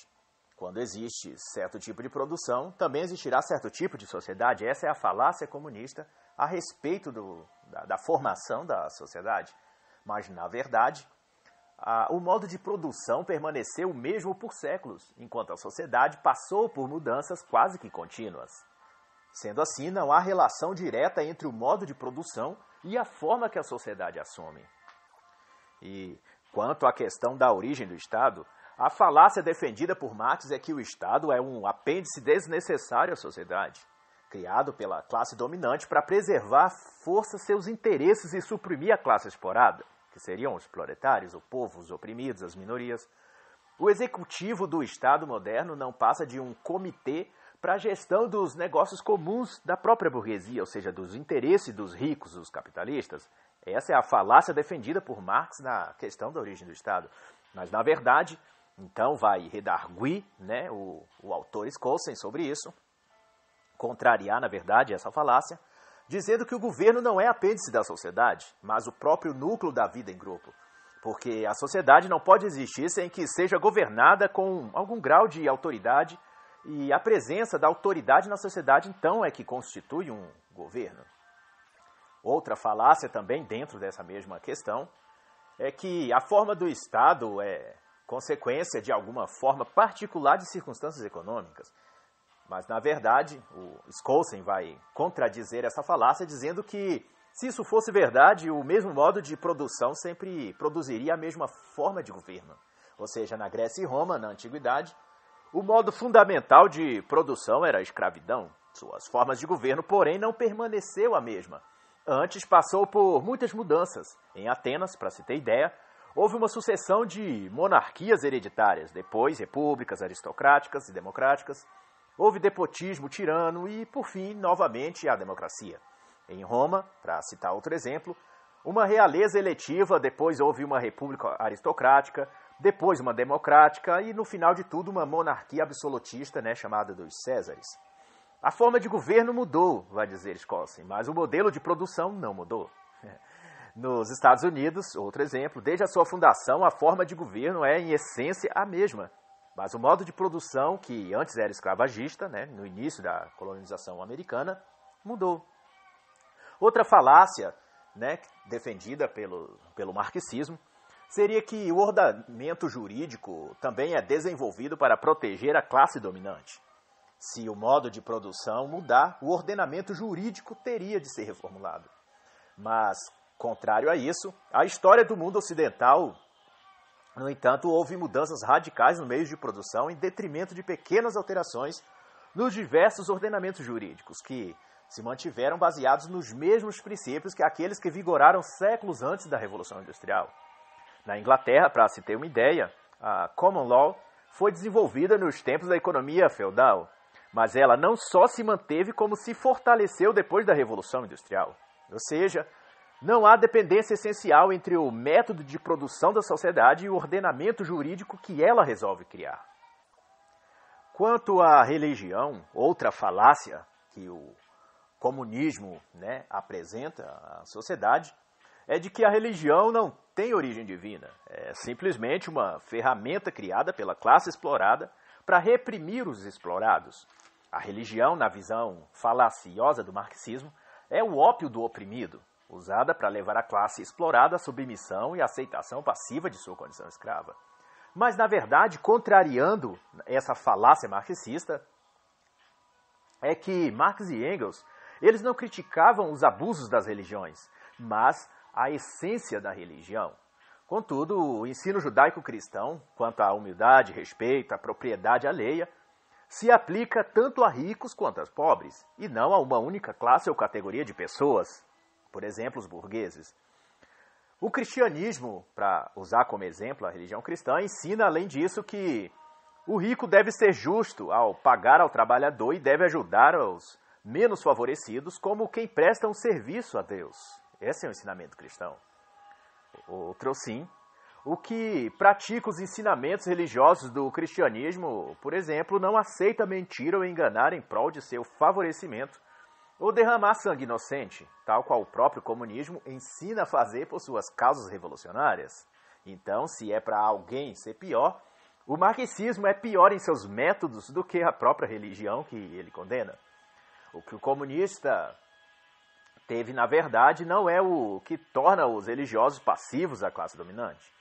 Quando existe certo tipo de produção, também existirá certo tipo de sociedade. Essa é a falácia comunista a respeito do, da, da formação da sociedade. Mas, na verdade, ah, o modo de produção permaneceu o mesmo por séculos, enquanto a sociedade passou por mudanças quase que contínuas. Sendo assim, não há relação direta entre o modo de produção e a forma que a sociedade assume. E quanto à questão da origem do Estado, a falácia defendida por Marx é que o Estado é um apêndice desnecessário à sociedade, criado pela classe dominante para preservar força seus interesses e suprimir a classe explorada que seriam os proletários, o povo, os oprimidos, as minorias, o executivo do Estado moderno não passa de um comitê para a gestão dos negócios comuns da própria burguesia, ou seja, dos interesses dos ricos, os capitalistas. Essa é a falácia defendida por Marx na questão da origem do Estado. Mas, na verdade, então vai redarguir né, o, o autor Skolsen sobre isso, contrariar, na verdade, essa falácia, dizendo que o governo não é apêndice da sociedade, mas o próprio núcleo da vida em grupo. Porque a sociedade não pode existir sem que seja governada com algum grau de autoridade, e a presença da autoridade na sociedade, então, é que constitui um governo. Outra falácia também dentro dessa mesma questão é que a forma do Estado é consequência de alguma forma particular de circunstâncias econômicas. Mas, na verdade, o Scholzen vai contradizer essa falácia dizendo que, se isso fosse verdade, o mesmo modo de produção sempre produziria a mesma forma de governo. Ou seja, na Grécia e Roma, na Antiguidade, o modo fundamental de produção era a escravidão. Suas formas de governo, porém, não permaneceu a mesma. Antes passou por muitas mudanças. Em Atenas, para se ter ideia, houve uma sucessão de monarquias hereditárias, depois repúblicas aristocráticas e democráticas, Houve depotismo tirano e, por fim, novamente a democracia. Em Roma, para citar outro exemplo, uma realeza eletiva, depois houve uma república aristocrática, depois uma democrática e, no final de tudo, uma monarquia absolutista, né, chamada dos Césares. A forma de governo mudou, vai dizer Scorsese, mas o modelo de produção não mudou. Nos Estados Unidos, outro exemplo, desde a sua fundação, a forma de governo é, em essência, a mesma. Mas o modo de produção, que antes era escravagista, né, no início da colonização americana, mudou. Outra falácia né, defendida pelo, pelo marxismo seria que o ordenamento jurídico também é desenvolvido para proteger a classe dominante. Se o modo de produção mudar, o ordenamento jurídico teria de ser reformulado. Mas, contrário a isso, a história do mundo ocidental no entanto, houve mudanças radicais no meio de produção em detrimento de pequenas alterações nos diversos ordenamentos jurídicos, que se mantiveram baseados nos mesmos princípios que aqueles que vigoraram séculos antes da Revolução Industrial. Na Inglaterra, para se ter uma ideia, a Common Law foi desenvolvida nos tempos da economia feudal, mas ela não só se manteve, como se fortaleceu depois da Revolução Industrial. Ou seja, não há dependência essencial entre o método de produção da sociedade e o ordenamento jurídico que ela resolve criar. Quanto à religião, outra falácia que o comunismo né, apresenta à sociedade é de que a religião não tem origem divina, é simplesmente uma ferramenta criada pela classe explorada para reprimir os explorados. A religião, na visão falaciosa do marxismo, é o ópio do oprimido, usada para levar a classe explorada à submissão e aceitação passiva de sua condição escrava. Mas, na verdade, contrariando essa falácia marxista, é que Marx e Engels eles não criticavam os abusos das religiões, mas a essência da religião. Contudo, o ensino judaico-cristão, quanto à humildade, respeito, à propriedade alheia, se aplica tanto a ricos quanto a pobres, e não a uma única classe ou categoria de pessoas por exemplo, os burgueses. O cristianismo, para usar como exemplo a religião cristã, ensina, além disso, que o rico deve ser justo ao pagar ao trabalhador e deve ajudar aos menos favorecidos como quem presta um serviço a Deus. Esse é o ensinamento cristão. Outro sim, o que pratica os ensinamentos religiosos do cristianismo, por exemplo, não aceita mentir ou enganar em prol de seu favorecimento ou derramar sangue inocente, tal qual o próprio comunismo ensina a fazer por suas causas revolucionárias. Então, se é para alguém ser pior, o marxismo é pior em seus métodos do que a própria religião que ele condena. O que o comunista teve, na verdade, não é o que torna os religiosos passivos à classe dominante,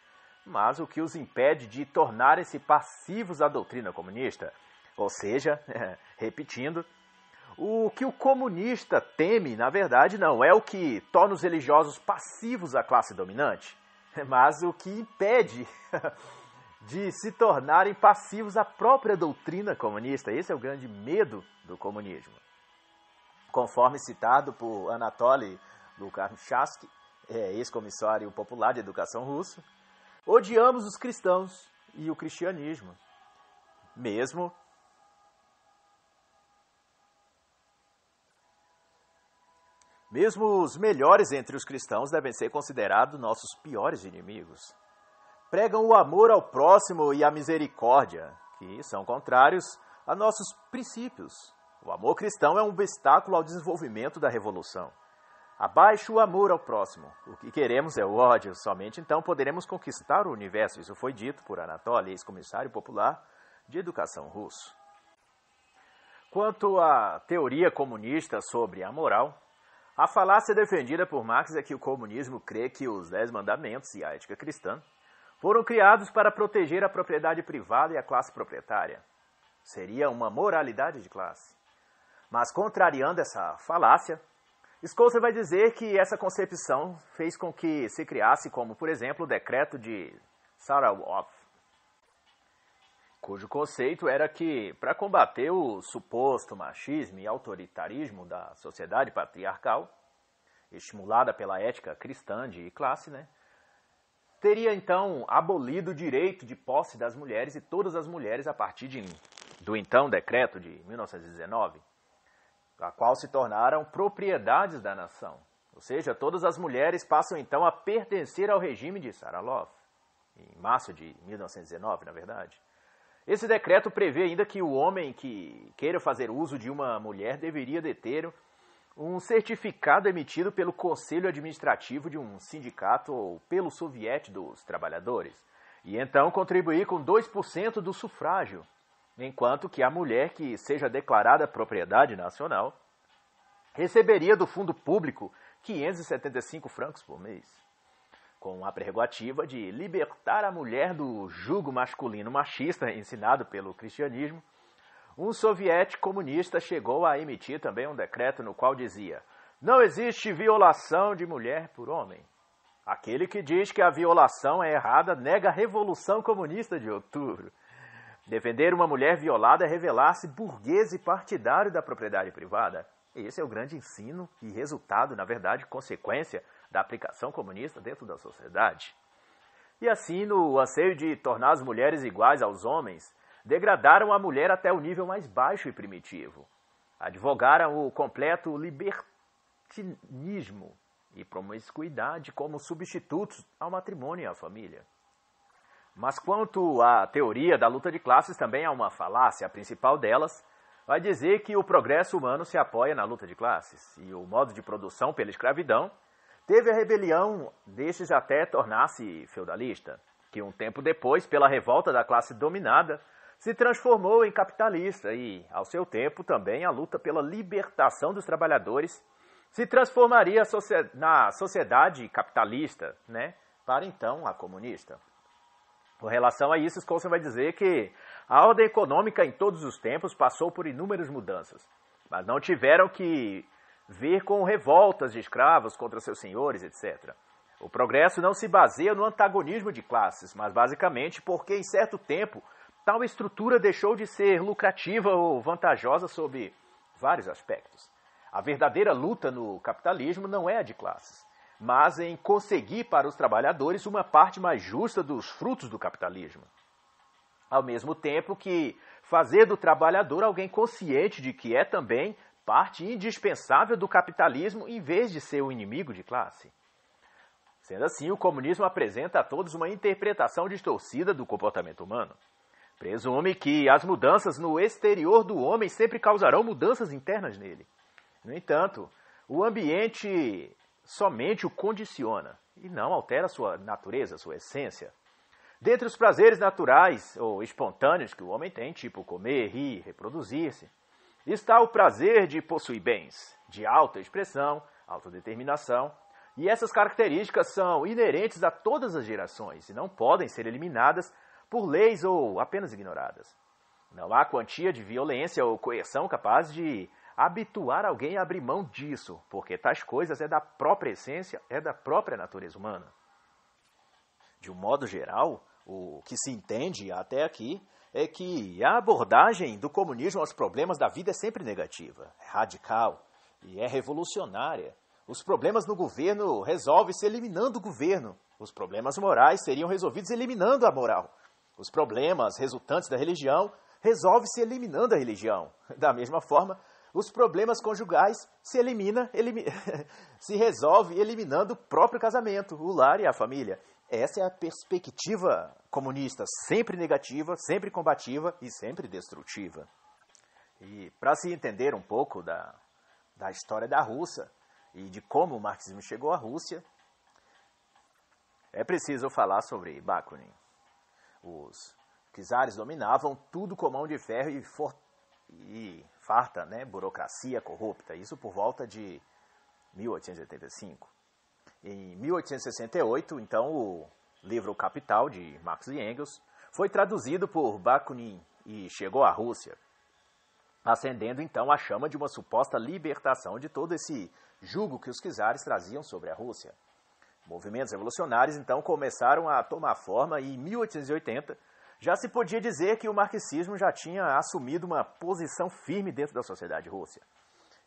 mas o que os impede de tornarem-se passivos à doutrina comunista. Ou seja, repetindo, o que o comunista teme, na verdade, não é o que torna os religiosos passivos à classe dominante, mas o que impede de se tornarem passivos à própria doutrina comunista. Esse é o grande medo do comunismo. Conforme citado por Anatoly Lukashenko, é, ex-comissário popular de educação russo, odiamos os cristãos e o cristianismo, mesmo Mesmo os melhores entre os cristãos devem ser considerados nossos piores inimigos. Pregam o amor ao próximo e a misericórdia, que são contrários a nossos princípios. O amor cristão é um obstáculo ao desenvolvimento da revolução. Abaixo o amor ao próximo. O que queremos é o ódio, somente então poderemos conquistar o universo. Isso foi dito por Anatoly, ex-comissário popular de educação russo. Quanto à teoria comunista sobre a moral, a falácia defendida por Marx é que o comunismo crê que os Dez Mandamentos e a ética cristã foram criados para proteger a propriedade privada e a classe proprietária. Seria uma moralidade de classe. Mas, contrariando essa falácia, Scorsese vai dizer que essa concepção fez com que se criasse, como por exemplo o decreto de Sarawak, cujo conceito era que, para combater o suposto machismo e autoritarismo da sociedade patriarcal, estimulada pela ética cristã de classe, né, teria então abolido o direito de posse das mulheres e todas as mulheres a partir de, do então decreto de 1919, a qual se tornaram propriedades da nação. Ou seja, todas as mulheres passam então a pertencer ao regime de Saraloff, em março de 1919, na verdade. Esse decreto prevê ainda que o homem que queira fazer uso de uma mulher deveria deter um certificado emitido pelo conselho administrativo de um sindicato ou pelo soviete dos trabalhadores, e então contribuir com 2% do sufrágio, enquanto que a mulher que seja declarada propriedade nacional receberia do fundo público 575 francos por mês com a prerrogativa de libertar a mulher do jugo masculino machista ensinado pelo cristianismo, um soviético comunista chegou a emitir também um decreto no qual dizia: não existe violação de mulher por homem. Aquele que diz que a violação é errada nega a Revolução Comunista de Outubro. Defender uma mulher violada é revelar-se burguês e partidário da propriedade privada. Esse é o grande ensino e resultado, na verdade, consequência da aplicação comunista dentro da sociedade. E assim, no anseio de tornar as mulheres iguais aos homens, degradaram a mulher até o nível mais baixo e primitivo. Advogaram o completo libertinismo e promiscuidade como substitutos ao matrimônio e à família. Mas quanto à teoria da luta de classes, também há uma falácia. A principal delas vai dizer que o progresso humano se apoia na luta de classes e o modo de produção pela escravidão Teve a rebelião destes até tornar-se feudalista, que um tempo depois, pela revolta da classe dominada, se transformou em capitalista e, ao seu tempo, também a luta pela libertação dos trabalhadores se transformaria na sociedade capitalista, né? Para então a comunista. Com relação a isso, Scholzen vai dizer que a ordem econômica em todos os tempos passou por inúmeras mudanças, mas não tiveram que vir com revoltas de escravos contra seus senhores, etc. O progresso não se baseia no antagonismo de classes, mas basicamente porque, em certo tempo, tal estrutura deixou de ser lucrativa ou vantajosa sob vários aspectos. A verdadeira luta no capitalismo não é a de classes, mas em conseguir para os trabalhadores uma parte mais justa dos frutos do capitalismo. Ao mesmo tempo que fazer do trabalhador alguém consciente de que é também parte indispensável do capitalismo em vez de ser o inimigo de classe. Sendo assim, o comunismo apresenta a todos uma interpretação distorcida do comportamento humano. Presume que as mudanças no exterior do homem sempre causarão mudanças internas nele. No entanto, o ambiente somente o condiciona e não altera sua natureza, sua essência. Dentre os prazeres naturais ou espontâneos que o homem tem, tipo comer, rir, reproduzir-se, está o prazer de possuir bens, de alta expressão, autodeterminação. E essas características são inerentes a todas as gerações e não podem ser eliminadas por leis ou apenas ignoradas. Não há quantia de violência ou coerção capaz de habituar alguém a abrir mão disso, porque tais coisas é da própria essência, é da própria natureza humana. De um modo geral, o que se entende até aqui é que a abordagem do comunismo aos problemas da vida é sempre negativa, é radical e é revolucionária. Os problemas no governo resolvem-se eliminando o governo. Os problemas morais seriam resolvidos eliminando a moral. Os problemas resultantes da religião resolvem-se eliminando a religião. Da mesma forma, os problemas conjugais se elimina, se resolve eliminando o próprio casamento, o lar e a família. Essa é a perspectiva comunista, sempre negativa, sempre combativa e sempre destrutiva. E para se entender um pouco da, da história da Rússia e de como o marxismo chegou à Rússia, é preciso falar sobre Bakunin. Os czares dominavam tudo com mão de ferro e, for, e farta né, burocracia corrupta, isso por volta de 1885. Em 1868, então, o livro Capital, de Marx e Engels, foi traduzido por Bakunin e chegou à Rússia, acendendo então a chama de uma suposta libertação de todo esse julgo que os czares traziam sobre a Rússia. Movimentos revolucionários então começaram a tomar forma e em 1880 já se podia dizer que o marxismo já tinha assumido uma posição firme dentro da sociedade russa.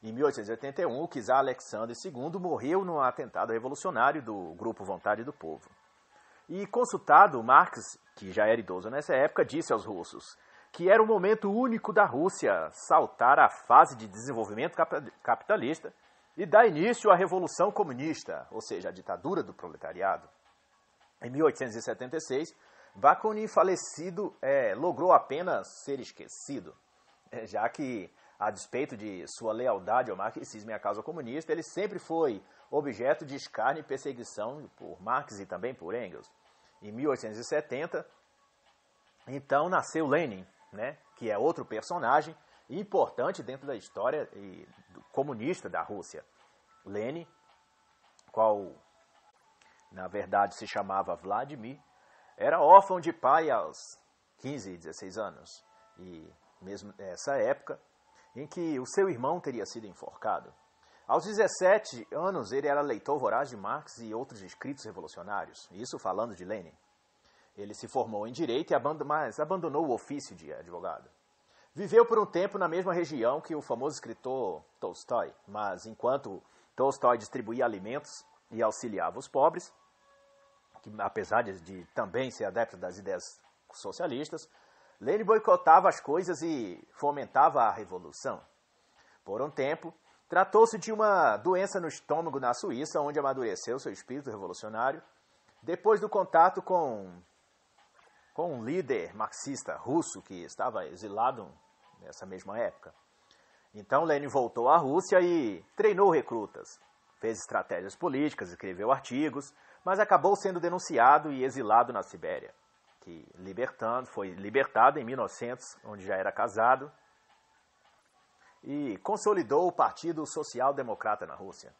Em 1881, o czar Alexandre II morreu num atentado revolucionário do grupo Vontade do Povo. E consultado, Marx, que já era idoso nessa época, disse aos russos que era o momento único da Rússia saltar a fase de desenvolvimento capitalista e dar início à Revolução Comunista, ou seja, a ditadura do proletariado. Em 1876, Bakunin, falecido, é, logrou apenas ser esquecido, eh, já que a despeito de sua lealdade ao marxismo e à causa comunista, ele sempre foi objeto de escárnio e perseguição por Marx e também por Engels. Em 1870, então nasceu Lenin, né, que é outro personagem importante dentro da história comunista da Rússia. Lenin, qual na verdade se chamava Vladimir, era órfão de pai aos 15, 16 anos. E mesmo nessa época, em que o seu irmão teria sido enforcado. Aos 17 anos, ele era leitor voraz de Marx e outros escritos revolucionários, isso falando de Lenin. Ele se formou em direito, mas abandonou o ofício de advogado. Viveu por um tempo na mesma região que o famoso escritor Tolstói, mas enquanto Tolstói distribuía alimentos e auxiliava os pobres, que apesar de, de também ser adepto das ideias socialistas, Lenin boicotava as coisas e fomentava a revolução. Por um tempo, tratou-se de uma doença no estômago na Suíça, onde amadureceu seu espírito revolucionário, depois do contato com, com um líder marxista russo que estava exilado nessa mesma época. Então Lenin voltou à Rússia e treinou recrutas. Fez estratégias políticas, escreveu artigos, mas acabou sendo denunciado e exilado na Sibéria que libertando, foi libertado em 1900, onde já era casado, e consolidou o Partido Social Democrata na Rússia,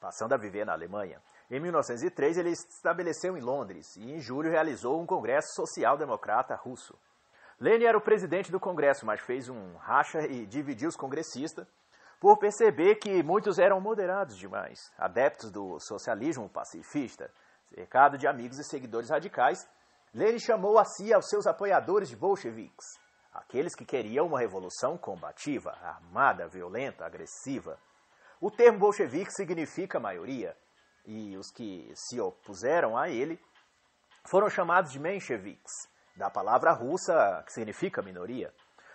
passando a viver na Alemanha. Em 1903, ele se estabeleceu em Londres e, em julho, realizou um congresso social-democrata russo. Lenin era o presidente do congresso, mas fez um racha e dividiu os congressistas por perceber que muitos eram moderados demais, adeptos do socialismo pacifista, cercado de amigos e seguidores radicais, Lenin chamou a si aos seus apoiadores de bolcheviques, aqueles que queriam uma revolução combativa, armada, violenta, agressiva. O termo bolchevique significa maioria, e os que se opuseram a ele foram chamados de mencheviques, da palavra russa que significa minoria.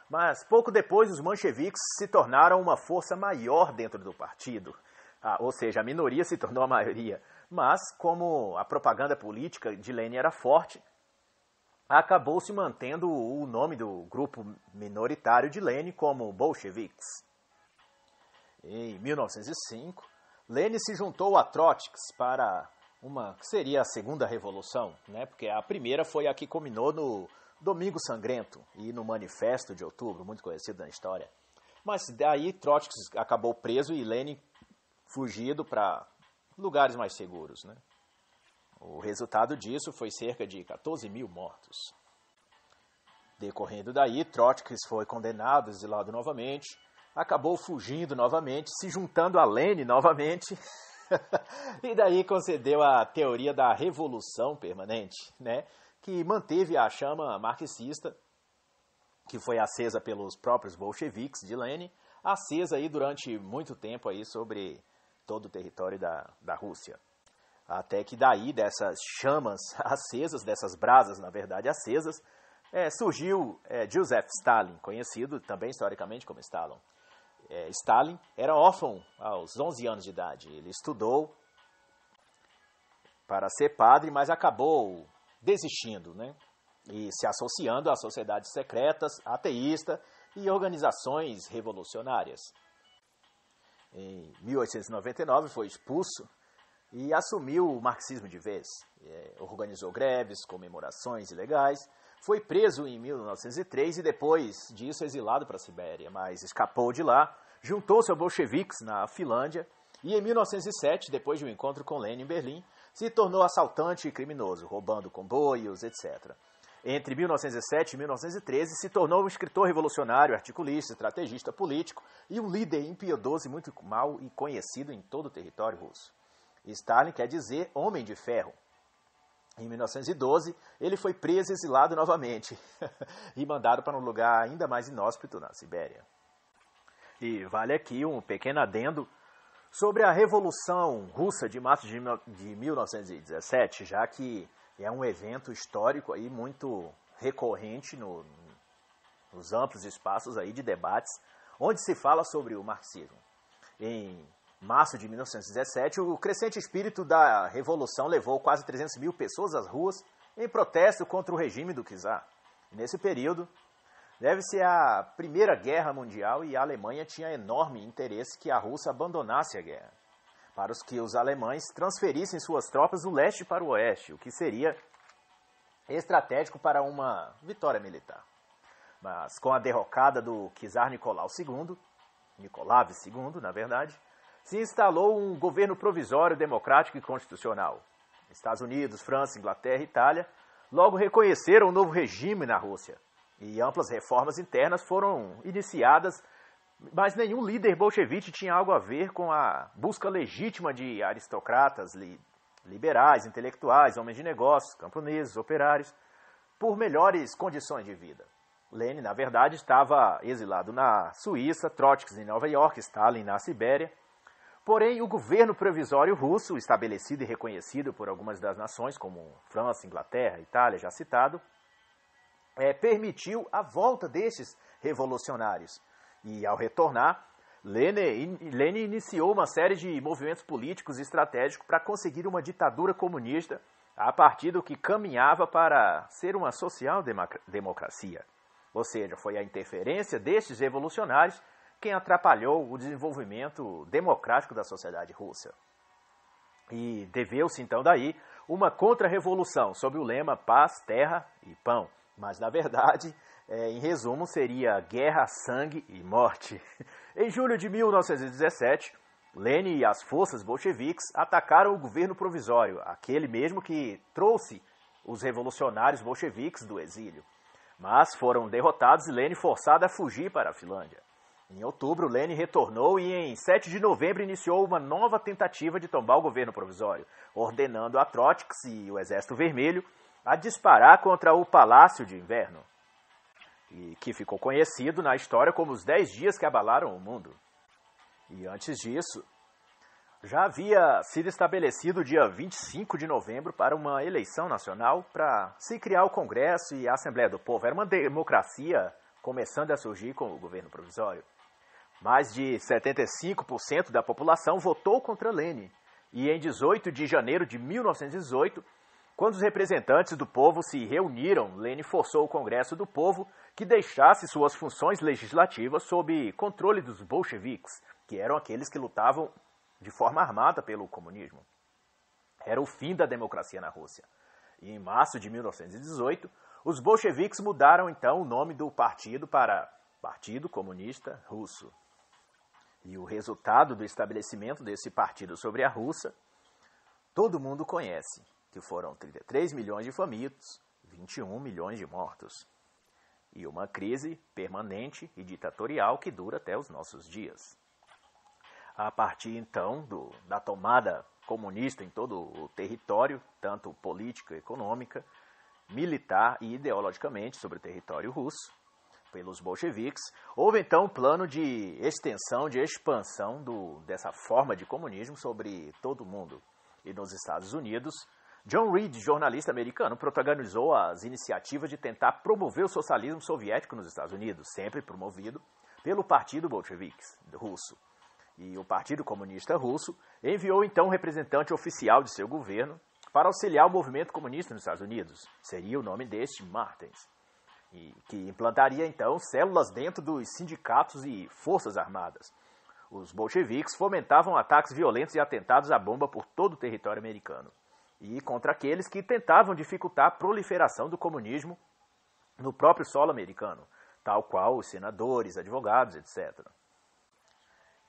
Mas pouco depois os mancheviques se tornaram uma força maior dentro do partido, ah, ou seja, a minoria se tornou a maioria. Mas, como a propaganda política de Lenin era forte, acabou se mantendo o nome do grupo minoritário de Lenin como bolcheviques. Em 1905, Lenin se juntou a Trotsky para uma que seria a segunda revolução, né? Porque a primeira foi a que culminou no Domingo Sangrento e no Manifesto de Outubro, muito conhecido na história. Mas daí Trotsky acabou preso e Lenin fugido para lugares mais seguros, né? O resultado disso foi cerca de 14 mil mortos. Decorrendo daí, Trotsky foi condenado, exilado novamente, acabou fugindo novamente, se juntando a Lenin novamente, e daí concedeu a teoria da revolução permanente, né? que manteve a chama marxista, que foi acesa pelos próprios bolcheviques de Lenin, acesa aí durante muito tempo aí sobre todo o território da, da Rússia. Até que daí, dessas chamas acesas, dessas brasas, na verdade, acesas, é, surgiu é, Joseph Stalin, conhecido também historicamente como Stalin. É, Stalin era órfão aos 11 anos de idade. Ele estudou para ser padre, mas acabou desistindo né? e se associando a sociedades secretas, ateísta e organizações revolucionárias. Em 1899 foi expulso e assumiu o marxismo de vez. É, organizou greves, comemorações ilegais. Foi preso em 1903 e depois disso exilado para a Sibéria, mas escapou de lá, juntou-se aos bolcheviques na Finlândia e em 1907, depois de um encontro com Lenin em Berlim, se tornou assaltante e criminoso, roubando comboios, etc. Entre 1907 e 1913, se tornou um escritor revolucionário, articulista, estrategista político e um líder impiedoso e muito mal e conhecido em todo o território russo. Stalin quer dizer homem de ferro. Em 1912, ele foi preso e exilado novamente e mandado para um lugar ainda mais inóspito na Sibéria. E vale aqui um pequeno adendo sobre a Revolução Russa de março de 1917, já que é um evento histórico aí muito recorrente no, nos amplos espaços aí de debates, onde se fala sobre o marxismo. Em março de 1917, o crescente espírito da revolução levou quase 300 mil pessoas às ruas em protesto contra o regime do czar. Nesse período, deve-se à Primeira Guerra Mundial e a Alemanha tinha enorme interesse que a Rússia abandonasse a guerra, para os que os alemães transferissem suas tropas do leste para o oeste, o que seria estratégico para uma vitória militar. Mas com a derrocada do czar Nicolau II, Nicolau II, na verdade, se instalou um governo provisório democrático e constitucional. Estados Unidos, França, Inglaterra e Itália logo reconheceram o novo regime na Rússia. E amplas reformas internas foram iniciadas, mas nenhum líder bolchevique tinha algo a ver com a busca legítima de aristocratas, liberais, intelectuais, homens de negócios, camponeses, operários, por melhores condições de vida. Lenin, na verdade, estava exilado na Suíça, Trotsky em Nova York, Stalin na Sibéria, Porém, o governo provisório russo, estabelecido e reconhecido por algumas das nações, como França, Inglaterra, Itália, já citado, é, permitiu a volta destes revolucionários. E ao retornar, Lenin, iniciou uma série de movimentos políticos e estratégicos para conseguir uma ditadura comunista a partir do que caminhava para ser uma social-democracia. Ou seja, foi a interferência destes revolucionários quem atrapalhou o desenvolvimento democrático da sociedade russa. E deveu-se então daí uma contra-revolução sob o lema paz, terra e pão. Mas na verdade, é, em resumo, seria guerra, sangue e morte. em julho de 1917, Lenin e as forças bolcheviques atacaram o governo provisório, aquele mesmo que trouxe os revolucionários bolcheviques do exílio. Mas foram derrotados e Lenin forçado a fugir para a Finlândia. Em outubro, Lênin retornou e, em 7 de novembro, iniciou uma nova tentativa de tombar o governo provisório, ordenando a Trotsky e o Exército Vermelho a disparar contra o Palácio de Inverno, e que ficou conhecido na história como os Dez Dias que Abalaram o Mundo. E antes disso, já havia sido estabelecido o dia 25 de novembro para uma eleição nacional para se criar o Congresso e a Assembleia do Povo. Era uma democracia começando a surgir com o governo provisório. Mais de 75% da população votou contra Lênin. E em 18 de janeiro de 1918, quando os representantes do povo se reuniram, Lênin forçou o Congresso do Povo que deixasse suas funções legislativas sob controle dos bolcheviques, que eram aqueles que lutavam de forma armada pelo comunismo. Era o fim da democracia na Rússia. E em março de 1918, os bolcheviques mudaram então o nome do partido para Partido Comunista Russo e o resultado do estabelecimento desse partido sobre a Rússia, todo mundo conhece, que foram 33 milhões de famintos, 21 milhões de mortos. E uma crise permanente e ditatorial que dura até os nossos dias. A partir então do, da tomada comunista em todo o território, tanto política, econômica, militar e ideologicamente sobre o território russo, pelos bolcheviques, houve então um plano de extensão, de expansão do, dessa forma de comunismo sobre todo o mundo. E nos Estados Unidos, John Reed, jornalista americano, protagonizou as iniciativas de tentar promover o socialismo soviético nos Estados Unidos, sempre promovido pelo Partido Bolchevique russo. E o Partido Comunista Russo enviou então um representante oficial de seu governo para auxiliar o movimento comunista nos Estados Unidos. Seria o nome deste Martins e que implantaria então células dentro dos sindicatos e forças armadas. Os bolcheviques fomentavam ataques violentos e atentados à bomba por todo o território americano e contra aqueles que tentavam dificultar a proliferação do comunismo no próprio solo americano, tal qual os senadores, advogados, etc.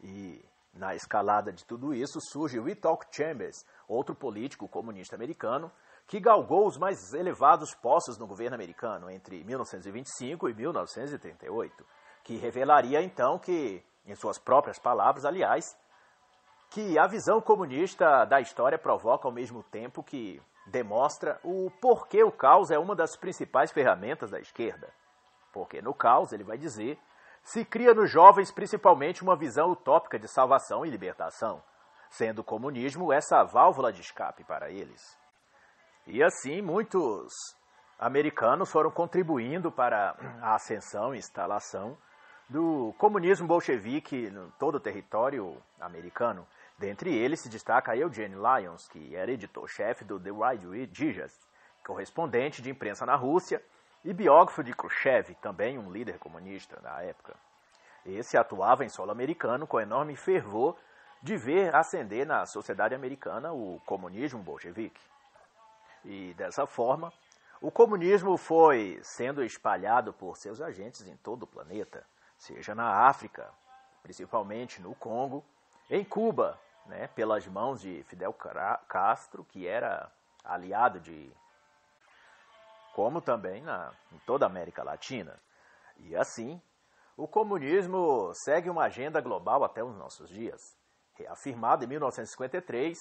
E na escalada de tudo isso surge Wittock Chambers, outro político comunista americano, que galgou os mais elevados postos no governo americano entre 1925 e 1938, que revelaria então que, em suas próprias palavras, aliás, que a visão comunista da história provoca ao mesmo tempo que demonstra o porquê o caos é uma das principais ferramentas da esquerda. Porque no caos, ele vai dizer, se cria nos jovens principalmente uma visão utópica de salvação e libertação, sendo o comunismo essa válvula de escape para eles. E assim, muitos americanos foram contribuindo para a ascensão e instalação do comunismo bolchevique em todo o território americano. Dentre eles se destaca Eugene Lyons, que era editor-chefe do The Wide Digest, correspondente de imprensa na Rússia e biógrafo de Khrushchev, também um líder comunista na época. Esse atuava em solo americano com enorme fervor de ver ascender na sociedade americana o comunismo bolchevique. E dessa forma, o comunismo foi sendo espalhado por seus agentes em todo o planeta, seja na África, principalmente no Congo, em Cuba, né, pelas mãos de Fidel Castro, que era aliado de. como também na, em toda a América Latina. E assim, o comunismo segue uma agenda global até os nossos dias, reafirmado em 1953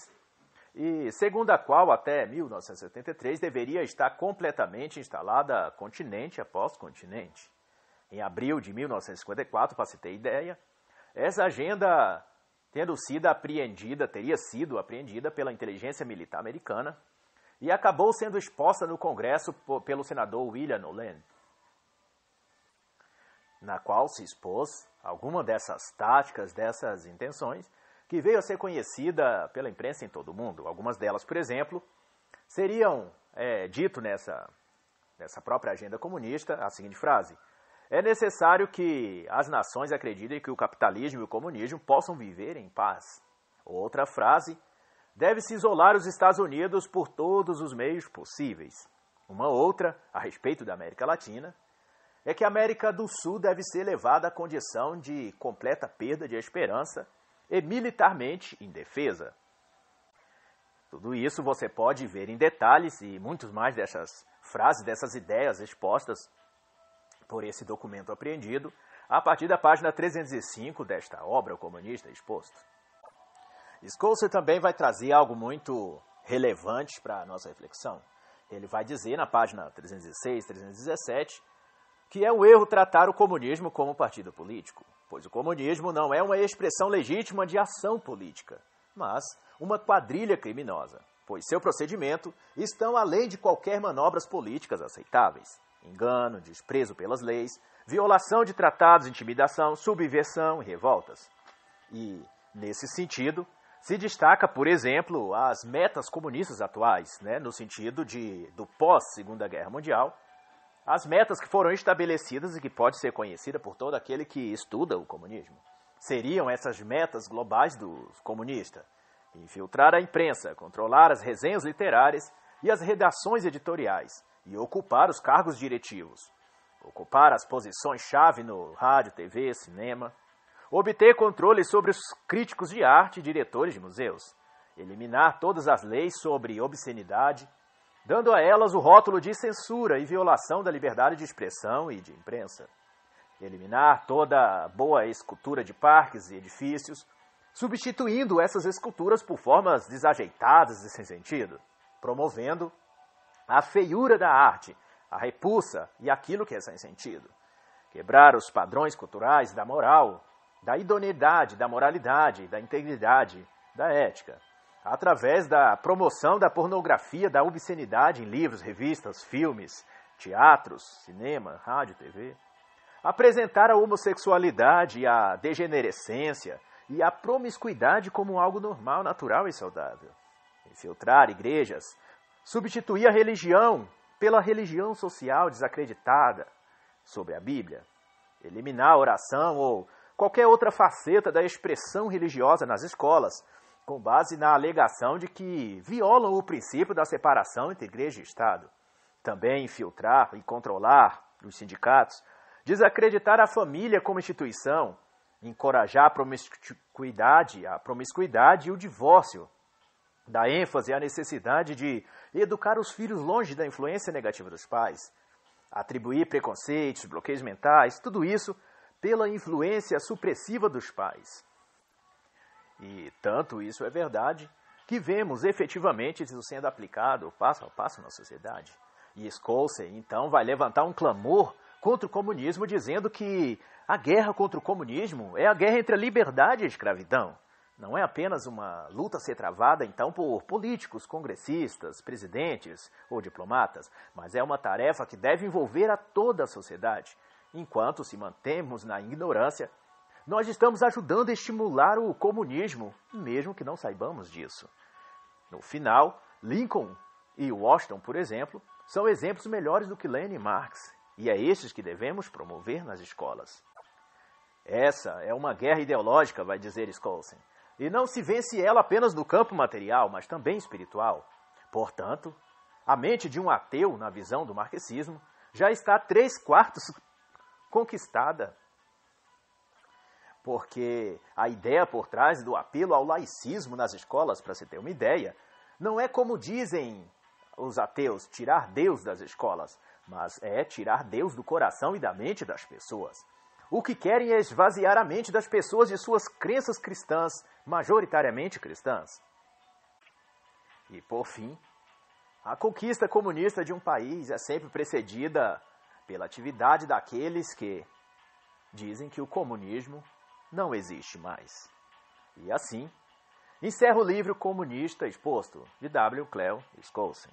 e segundo a qual até 1973 deveria estar completamente instalada continente após continente. Em abril de 1954, para se ter ideia, essa agenda tendo sido apreendida, teria sido apreendida pela inteligência militar americana e acabou sendo exposta no Congresso pelo senador William Olen, na qual se expôs alguma dessas táticas, dessas intenções, que veio a ser conhecida pela imprensa em todo o mundo. Algumas delas, por exemplo, seriam é, dito nessa, nessa própria agenda comunista a seguinte frase: É necessário que as nações acreditem que o capitalismo e o comunismo possam viver em paz. Outra frase: Deve-se isolar os Estados Unidos por todos os meios possíveis. Uma outra, a respeito da América Latina, é que a América do Sul deve ser levada à condição de completa perda de esperança e militarmente indefesa. Tudo isso você pode ver em detalhes e muitos mais dessas frases, dessas ideias expostas por esse documento apreendido a partir da página 305 desta obra, O Comunista Exposto. Scholzer também vai trazer algo muito relevante para a nossa reflexão. Ele vai dizer na página 306, 317, que é um erro tratar o comunismo como partido político, pois o comunismo não é uma expressão legítima de ação política, mas uma quadrilha criminosa, pois seu procedimento estão além de qualquer manobras políticas aceitáveis. Engano, desprezo pelas leis, violação de tratados, intimidação, subversão e revoltas. E, nesse sentido, se destaca, por exemplo, as metas comunistas atuais, né, no sentido de, do pós-Segunda Guerra Mundial, as metas que foram estabelecidas e que pode ser conhecida por todo aquele que estuda o comunismo. Seriam essas metas globais do comunista: infiltrar a imprensa, controlar as resenhas literárias e as redações editoriais e ocupar os cargos diretivos, ocupar as posições-chave no rádio, TV, cinema, obter controle sobre os críticos de arte e diretores de museus, eliminar todas as leis sobre obscenidade dando a elas o rótulo de censura e violação da liberdade de expressão e de imprensa. Eliminar toda boa escultura de parques e edifícios, substituindo essas esculturas por formas desajeitadas e sem sentido, promovendo a feiura da arte, a repulsa e aquilo que é sem sentido. Quebrar os padrões culturais da moral, da idoneidade, da moralidade, da integridade, da ética através da promoção da pornografia, da obscenidade em livros, revistas, filmes, teatros, cinema, rádio, TV. Apresentar a homossexualidade, a degenerescência e a promiscuidade como algo normal, natural e saudável. Infiltrar igrejas, substituir a religião pela religião social desacreditada sobre a Bíblia, eliminar a oração ou qualquer outra faceta da expressão religiosa nas escolas, com base na alegação de que violam o princípio da separação entre igreja e Estado. Também infiltrar e controlar os sindicatos, desacreditar a família como instituição, encorajar a promiscuidade, a promiscuidade e o divórcio, dar ênfase à necessidade de educar os filhos longe da influência negativa dos pais, atribuir preconceitos, bloqueios mentais, tudo isso pela influência supressiva dos pais. E tanto isso é verdade que vemos efetivamente isso sendo aplicado passo a passo na sociedade. E Scholze, então, vai levantar um clamor contra o comunismo, dizendo que a guerra contra o comunismo é a guerra entre a liberdade e a escravidão. Não é apenas uma luta a ser travada, então, por políticos, congressistas, presidentes ou diplomatas, mas é uma tarefa que deve envolver a toda a sociedade. Enquanto se mantemos na ignorância, nós estamos ajudando a estimular o comunismo, mesmo que não saibamos disso. No final, Lincoln e Washington, por exemplo, são exemplos melhores do que Lenin e Marx, e é estes que devemos promover nas escolas. Essa é uma guerra ideológica, vai dizer Scholzen, e não se vence ela apenas no campo material, mas também espiritual. Portanto, a mente de um ateu, na visão do marxismo, já está três quartos conquistada porque a ideia por trás do apelo ao laicismo nas escolas, para se ter uma ideia, não é como dizem os ateus, tirar Deus das escolas, mas é tirar Deus do coração e da mente das pessoas. O que querem é esvaziar a mente das pessoas de suas crenças cristãs, majoritariamente cristãs. E por fim, a conquista comunista de um país é sempre precedida pela atividade daqueles que dizem que o comunismo não existe mais. E assim, encerra o livro Comunista Exposto, de W. Cleo Scholzen.